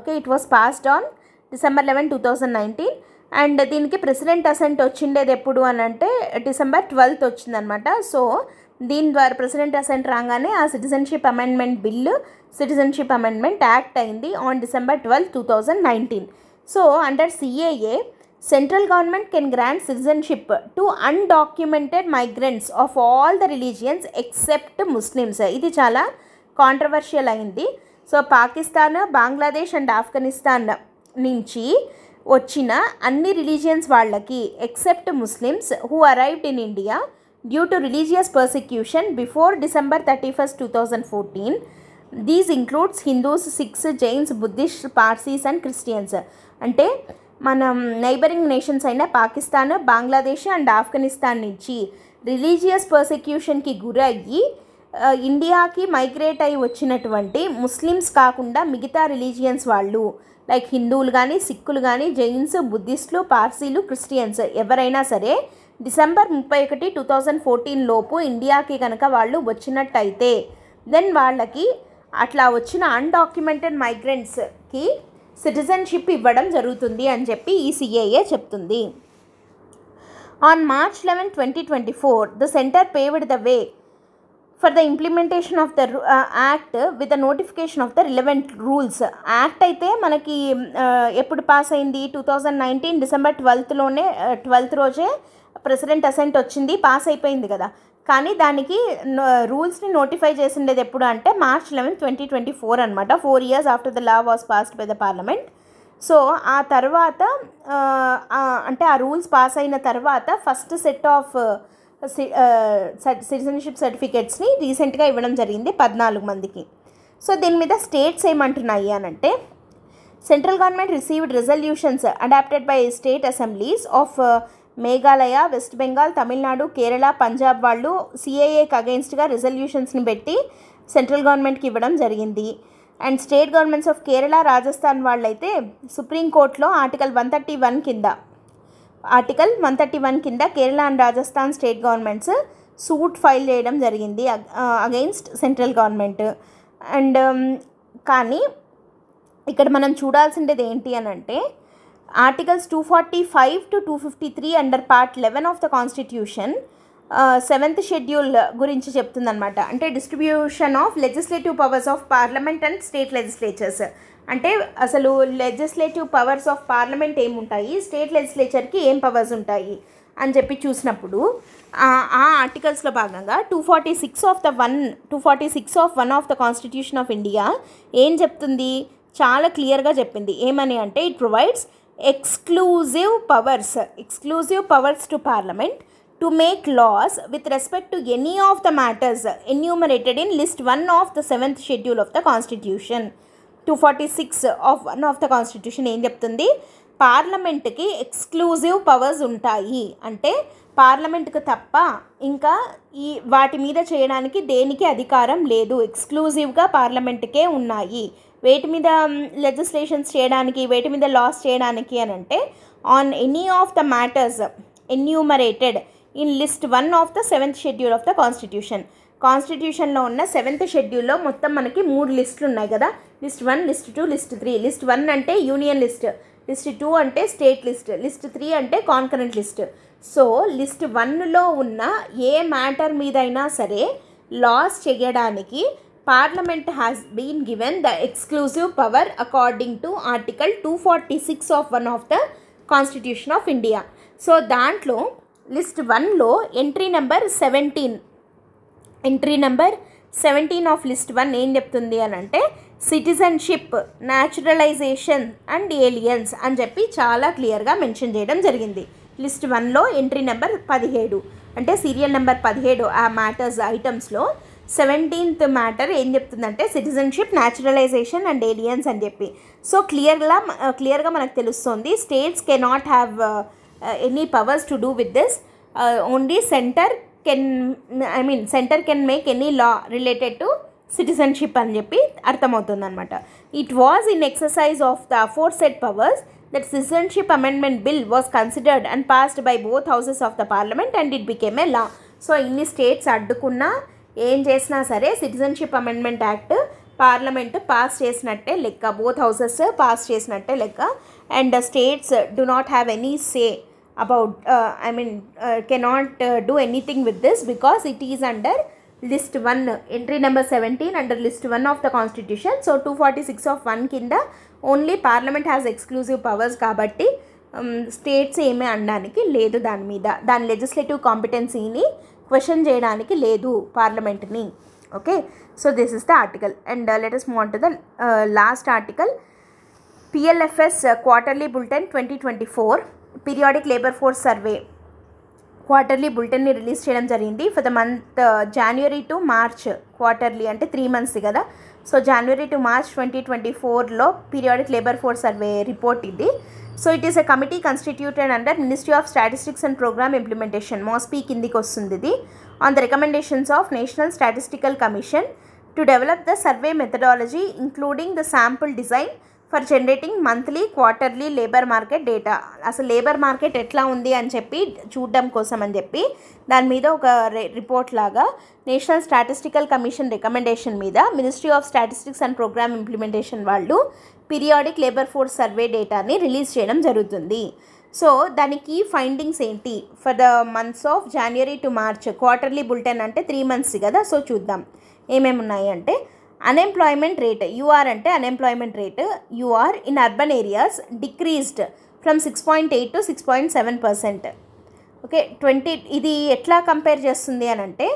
okay it was passed on December eleven two thousand nineteen and దీనికి president assent వచ్చిండేది ఎప్పుడు అని అంటే December twelfth వచ్చిందనమాట so దీని ద్వారా ప్రెసిడెంట్ అసెంట్ రాగానే ఆ citizenship amendment bill citizenship amendment act అయింది on December twelfth two thousand nineteen so under CAA central government can grant citizenship to undocumented migrants of all the religions except Muslims ఇది చాలా controversial అయింది so Pakistan Bangladesh and Afghanistan నుంచి వచ్చిన అన్ని religions వాళ్ళకి except Muslims who arrived in India due to religious persecution before December thirty first two thousand fourteen these includes Hindus Sikhs Jains Buddhist Parsis and Christians అంటే మనం neighbouring nations అయిన పాకిస్తాన్ బంగ్లాదేశ్ అండ్ ఆఫ్ఘనిస్తాన్ నుంచి రిలీజియస్ పర్సిక్యూషన్కి గురయ్యి ఇండియాకి మైగ్రేట్ అయి వచ్చినటువంటి ముస్లిమ్స్ కాకుండా మిగతా రిలీజియన్స్ వాళ్ళు లైక్ హిందువులు కానీ సిక్కులు కానీ జైన్స్ బుద్ధిస్టులు పార్సీలు క్రిస్టియన్స్ ఎవరైనా సరే డిసెంబర్ ముప్పై ఒకటి టూ థౌజండ్ ఫోర్టీన్ లోపు ఇండియాకి కనుక వాళ్ళు వచ్చినట్టయితే దెన్ వాళ్ళకి అట్లా వచ్చిన అన్డాక్యుమెంటెడ్ మైగ్రెంట్స్కి సిటిజన్షిప్ ఇవ్వడం జరుగుతుంది అని చెప్పి ఈ సిఏఏ చెప్తుంది on March eleven twenty twenty four the centre paved the way for the implementation of the act with the notification of the relevant rules act అయితే మనకి uh, ఎప్పుడు పాస్ అయింది టూ థౌజండ్ నైన్టీన్ డిసెంబర్ ట్వెల్త్లోనే twelfth రోజే president assent వచ్చింది pass అయిపోయింది కదా కానీ దానికి రూల్స్ని uh, నోటిఫై చేసిండేది ఎప్పుడు అంటే March eleven twenty twenty four అనమాట four years after the law was passed by the parliament so ఆ తర్వాత uh, అంటే ఆ రూల్స్ పాస్ అయిన తర్వాత ఫస్ట్ సెట్ ఆఫ్ సిటిజన్షిప్ సర్టిఫికేట్స్ని రీసెంట్గా ఇవ్వడం జరిగింది పద్నాలుగు మందికి సో దీని మీద స్టేట్స్ ఏమంటున్నాయి అంటే central government received resolutions adopted by state assemblies of Meghalaya West Bengal Tamil Nadu Kerala Punjab వాళ్ళు సిఏఏకి అగెయిన్స్ట్గా రిజల్యూషన్స్ని పెట్టి సెంట్రల్ గవర్నమెంట్కి ఇవ్వడం జరిగింది and state governments of Kerala Rajasthan వాళ్ళైతే సుప్రీంకోర్టులో ఆర్టికల్ వన్ థర్టీ వన్ కింద ఆర్టికల్ వన్ థర్టీ వన్ కింద Kerala and Rajasthan state governments suit file చేయడం జరిగింది అగెయిన్స్ట్ సెంట్రల్ గవర్నమెంట్ అండ్ కానీ ఇక్కడ మనం చూడాల్సిండేది ఏంటి అని అంటే articles two forty five to two fifty three under part eleven of the constitution seventh schedule గురించి చెప్తుందనమాట అంటే distribution of legislative powers of parliament and state legislatures అంటే అసలు లెజిస్లేటివ్ పవర్స్ ఆఫ్ పార్లమెంట్ ఏముంటాయి స్టేట్ లెజిస్లేచర్కి ఏం పవర్స్ ఉంటాయి అని చెప్పి చూసినప్పుడు ఆ ఆర్టికల్స్లో భాగంగా two forty six of the one two forty six of one of the constitution of India ఏం చెప్తుంది చాలా క్లియర్గా చెప్పింది ఏమని అంటే it provides exclusive powers exclusive powers to parliament to to make laws with any of the matters the in list one of the seventh schedule of schedule of two forty six of one of the constitution ఏం చెప్తుంది పార్లమెంట్కి exclusive powers ఉంటాయి అంటే పార్లమెంట్కి తప్ప ఇంకా ఈ వాటి మీద చేయడానికి దేనికి అధికారం లేదు ఎక్స్క్లూజివ్గా పార్లమెంట్కే ఉన్నాయి వేటి మీద లెజిస్లేషన్స్ చేయడానికి వేటి మీద లాస్ చేయడానికి అని అంటే on any of the matters enumerated in list one of the seventh schedule of the constitution కాన్స్టిట్యూషన్లో ఉన్న సెవెంత్ షెడ్యూల్లో మొత్తం మనకి మూడు లిస్టులు ఉన్నాయి కదా list one list two list three list one అంటే యూనియన్ లిస్ట్ లిస్ట్ టూ అంటే స్టేట్ లిస్ట్ లిస్ట్ త్రీ అంటే కాన్కరెంట్ లిస్ట్ సో లిస్ట్ వన్లో ఉన్న ఏ మ్యాటర్ మీదైనా సరే లాస్ చేయడానికి parliament has been given the exclusive power according to article two forty six of one of the constitution of India so దాంట్లో list వన్లో entry number seventeen entry number seventeen of list one ఏం చెప్తుంది అని అంటే citizenship naturalisation and aliens అని చెప్పి చాలా క్లియర్గా మెన్షన్ చేయడం జరిగింది లిస్ట్ వన్లో ఎంట్రీ నెంబర్ పదిహేడు అంటే సీరియల్ నెంబర్ పదిహేడు ఆ మ్యాటర్స్ ఐటమ్స్లో సెవెంటీన్త్ మ్యాటర్ ఏం చెప్తుందంటే సిటిజన్షిప్ న్యాచురలైజేషన్ అండ్ ఏలియన్స్ అని చెప్పి సో క్లియర్గా క్లియర్గా మనకు తెలుస్తుంది states cannot have any powers to do with this only centre can I mean centre can make any law related to citizenship అని చెప్పి అర్థమవుతుందనమాట it was in exercise of the aforesaid powers that citizenship amendment bill was considered and passed by both houses of the parliament and it became a law so ఇన్ని states అడ్డుకున్నా ఏం చేసినా సరే citizenship amendment act parliament pass చేసినట్టే లెక్క both houses pass చేసినట్టే లెక్క and the states do not have any say about uh, i mean uh, cannot uh, do anything with this because it is under list 1 entry number 17 under list 1 of the constitution so 246 of 1 కింద only parliament has exclusive powers కాబట్టి states ఏమీ అనడానికి లేదు దాని మీద దాని legislative కాంపిటెన్సీని question చేయడానికి లేదు పార్లమెంట్ని okay so this is the article and let's move on to the last article PLFS quarterly bulletin twenty twenty four periodic labour force survey quarterly బులెటిన్ని రిలీజ్ చేయడం జరిగింది for the month January to March quarterly అంటే three months కదా so January to March twenty twenty ఫోర్లో periodic labour force survey report ఇది so it is a committee constituted under ministry of statistics and programme implementation మోస్పీ కిందికి వస్తుంది ఇది on the recommendations of national statistical commission to develop the survey methodology including the sample design for generating monthly quarterly labour market data అసలు labour market ఎట్లా ఉంది అని చెప్పి చూడడం కోసం అని చెప్పి దాని మీద ఒక రిపోర్ట్ లాగా నేషనల్ స్టాటిస్టికల్ కమిషన్ రికమెండేషన్ మీద ministry of statistics and programme implementation వాళ్ళు పీరియాడిక్ లేబర్ ఫోర్స్ సర్వే డేటాని రిలీజ్ చేయడం జరుగుతుంది సో దానికి ఫైండింగ్స్ ఏంటి for the months of January to March quarterly bulletin అంటే త్రీ మంత్స్ కదా సో చూద్దాం ఏమేమి ఉన్నాయి అంటే అన్ఎంప్లాయ్మెంట్ రేట్ యూఆర్ అంటే unemployment rate UR in urban areas decreased from six point eight to six point seven percent okay twenty ఇది ఎట్లా compare చేస్తుంది అని అంటే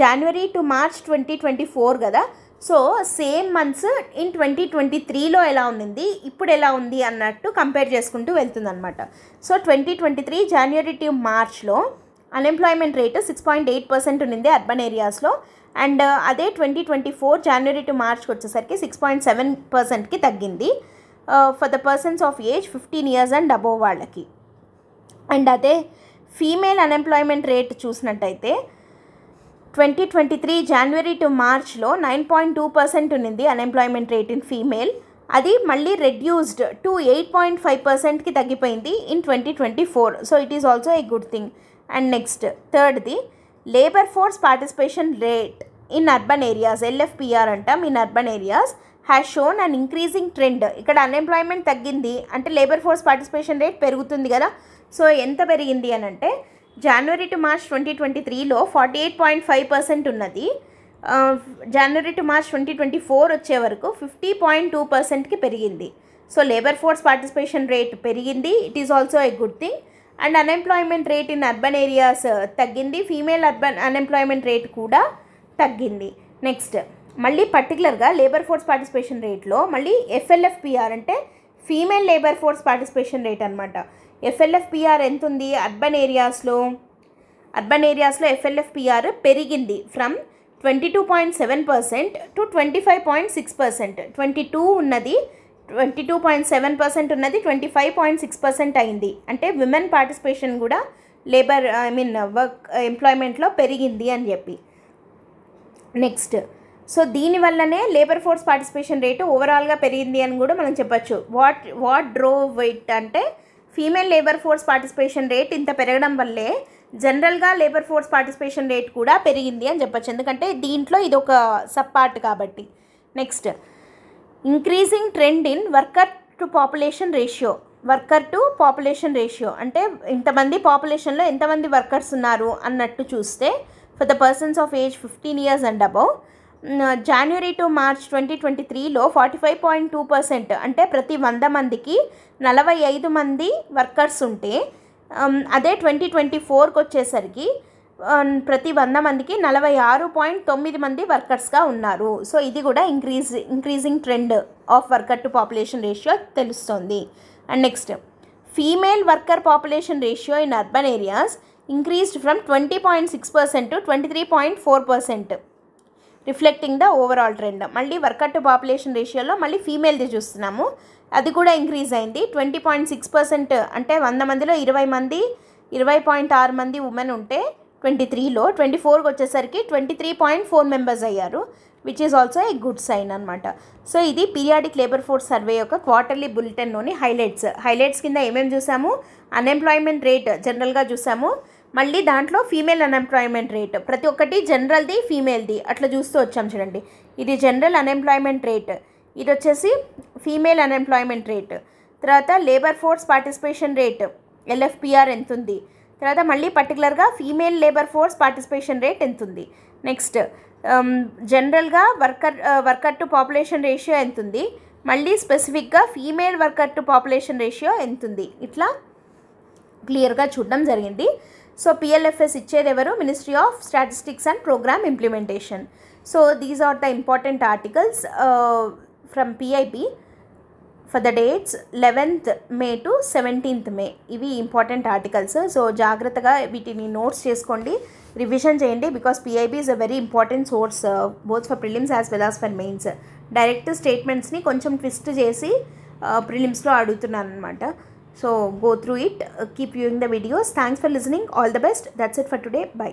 January to March twenty twenty four కదా so same months in twenty twenty త్రీలో ఎలా ఉంది ఇప్పుడు ఎలా ఉంది అన్నట్టు కంపేర్ చేసుకుంటూ వెళ్తుంది అనమాట so twenty twenty three January to మార్చ్లో unemployment rate six point eight percent ఉంది అర్బన్ ఏరియాస్లో అండ్ uh, అదే twenty twenty four January to మార్చ్కి వచ్చేసరికి సిక్స్ పాయింట్ సెవెన్ పర్సెంట్కి తగ్గింది for the persons of age fifteen years and above వాళ్ళకి and అదే ఫీమేల్ అన్ఎంప్లాయ్మెంట్ రేట్ చూసినట్టయితే twenty twenty three January to మార్చ్లో నైన్ పాయింట్ టూ పర్సెంట్ ఉన్నింది అన్ఎంప్లాయ్మెంట్ రేట్ ఇన్ ఫీమేల్ అది మళ్ళీ reduced to eight point five పర్సెంట్కి తగ్గిపోయింది in twenty twenty four so it is also a good thing and next థర్డ్ది labour force participation rate in urban areas LFPR అంటాం in urban areas has shown and increasing trend ఇక్కడ unemployment తగ్గింది అంటే labour force participation rate పెరుగుతుంది కదా so ఎంత పెరిగింది అని అంటే January to March twenty twenty త్రీలో forty eight point five percent ఉన్నది January to March twenty twenty four వచ్చే వరకు ఫిఫ్టీ పాయింట్ టూ పర్సెంట్కి పెరిగింది so labour force participation rate పెరిగింది it is also a good thing and unemployment rate in urban areas uh, తగ్గింది female urban unemployment rate కూడా తగ్గింది next మళ్ళీ పర్టికులర్గా లేబర్ ఫోర్స్ పార్టిసిపేషన్ రేట్లో మళ్ళీ ఎఫ్ఎల్ఎఫ్పిఆర్ అంటే female labour force participation rate అనమాట ఎఫ్ఎల్ఎఫ్పిఆర్ ఎంత ఉంది అర్బన్ ఏరియాస్లో అర్బన్ ఏరియాస్లో ఎఫ్ఎల్ఎఫ్పిఆర్ పెరిగింది from twenty two point seven percent to twenty five point six percent twenty two ఉన్నది twenty two point seven percent ఉన్నది twenty five point six percent అయింది అంటే విమెన్ పార్టిసిపేషన్ కూడా లేబర్ ఐ మీన్ వర్క్ ఎంప్లాయ్మెంట్లో పెరిగింది అని చెప్పి నెక్స్ట్ సో దీనివల్లనే లేబర్ ఫోర్స్ పార్టిసిపేషన్ రేటు ఓవరాల్గా పెరిగింది అని కూడా మనం చెప్పచ్చు వాట్ వాట్ డ్రోవ్ ఇట్ అంటే female labour force participation rate ఇంత పెరగడం వల్లే జనరల్గా లేబర్ ఫోర్స్ పార్టిసిపేషన్ రేట్ కూడా పెరిగింది అని చెప్పచ్చు ఎందుకంటే దీంట్లో ఇది ఒక సబ్ పార్ట్ కాబట్టి next increasing trend in worker to population ratio worker to population ratio అంటే ఇంతమంది పాపులేషన్లో ఎంతమంది వర్కర్స్ ఉన్నారు అన్నట్టు చూస్తే for the persons of age fifteen years and above January to March twenty twenty త్రీలో forty five point two percent అంటే ప్రతి వంద మందికి నలభై ఐదు మంది వర్కర్స్ ఉంటే అదే ట్వంటీ ట్వంటీ ఫోర్కి వచ్చేసరికి ప్రతి వంద మందికి నలభై ఆరు పాయింట్ తొమ్మిది మంది వర్కర్స్గా ఉన్నారు సో ఇది కూడా increase increasing trend of worker to population ratio తెలుస్తుంది and next female worker population ratio in urban areas increased from twenty point six percent to twenty three point four percent reflecting the overall trend మళ్ళీ worker to population రేషియోలో మళ్ళీ ఫీమేల్ది చూస్తున్నాము అది కూడా increase అయింది twenty point six percent అంటే వంద మందిలో ఇరవై మంది ఇరవై పాయింట్ ఆరు మంది ఉమెన్ ఉంటే ట్వంటీ త్రీలో ట్వంటీ ఫోర్కి వచ్చేసరికి twenty three point four members అయ్యారు which is also a good sign అనమాట సో ఇది పీరియాడిక్ లేబర్ ఫోర్స్ సర్వే యొక్క క్వార్టర్లీ బులెటిన్లోని హైలైట్స్ హైలైట్స్ కింద ఏమేమి చూసాము అన్ఎంప్లాయ్మెంట్ రేట్ జనరల్గా చూసాము మళ్ళీ దాంట్లో ఫీమేల్ అన్ఎంప్లాయ్మెంట్ రేట్ ప్రతి ఒక్కటి జనరల్ది ఫీమేల్ది అట్లా చూస్తూ వచ్చాం చూడండి ఇది జనరల్ అన్ఎంప్లాయ్మెంట్ రేట్ ఇది వచ్చేసి ఫీమేల్ అన్ఎంప్లాయ్మెంట్ రేట్ తర్వాత labour force participation rate LFPR ఎంత ఉంది తర్వాత మళ్ళీ పర్టికులర్గా female labour force participation rate ఎంత ఉంది నెక్స్ట్ జనరల్గా worker worker to population ratio ఎంత ఉంది మళ్ళీ స్పెసిఫిక్గా female worker to population ratio ఎంత ఉంది ఇట్లా క్లియర్గా చూడడం జరిగింది సో పిఎల్ఎఫ్ఎస్ ఇచ్చేది ఎవరు ministry of statistics and programme implementation so these are the important articles from PIB for the dates eleventh May to seventeenth May ఇవి ఇంపార్టెంట్ ఆర్టికల్స్ సో జాగ్రత్తగా వీటిని నోట్స్ చేసుకోండి రివిజన్ చేయండి because PIB is a very important source both for prelims as well as for mains direct స్టేట్మెంట్స్ని కొంచెం twist చేసి ప్రిలిమ్స్లో uh, అడుగుతున్నాను అనమాట so go through it keep viewing the videos thanks for listening all the best that's it for today by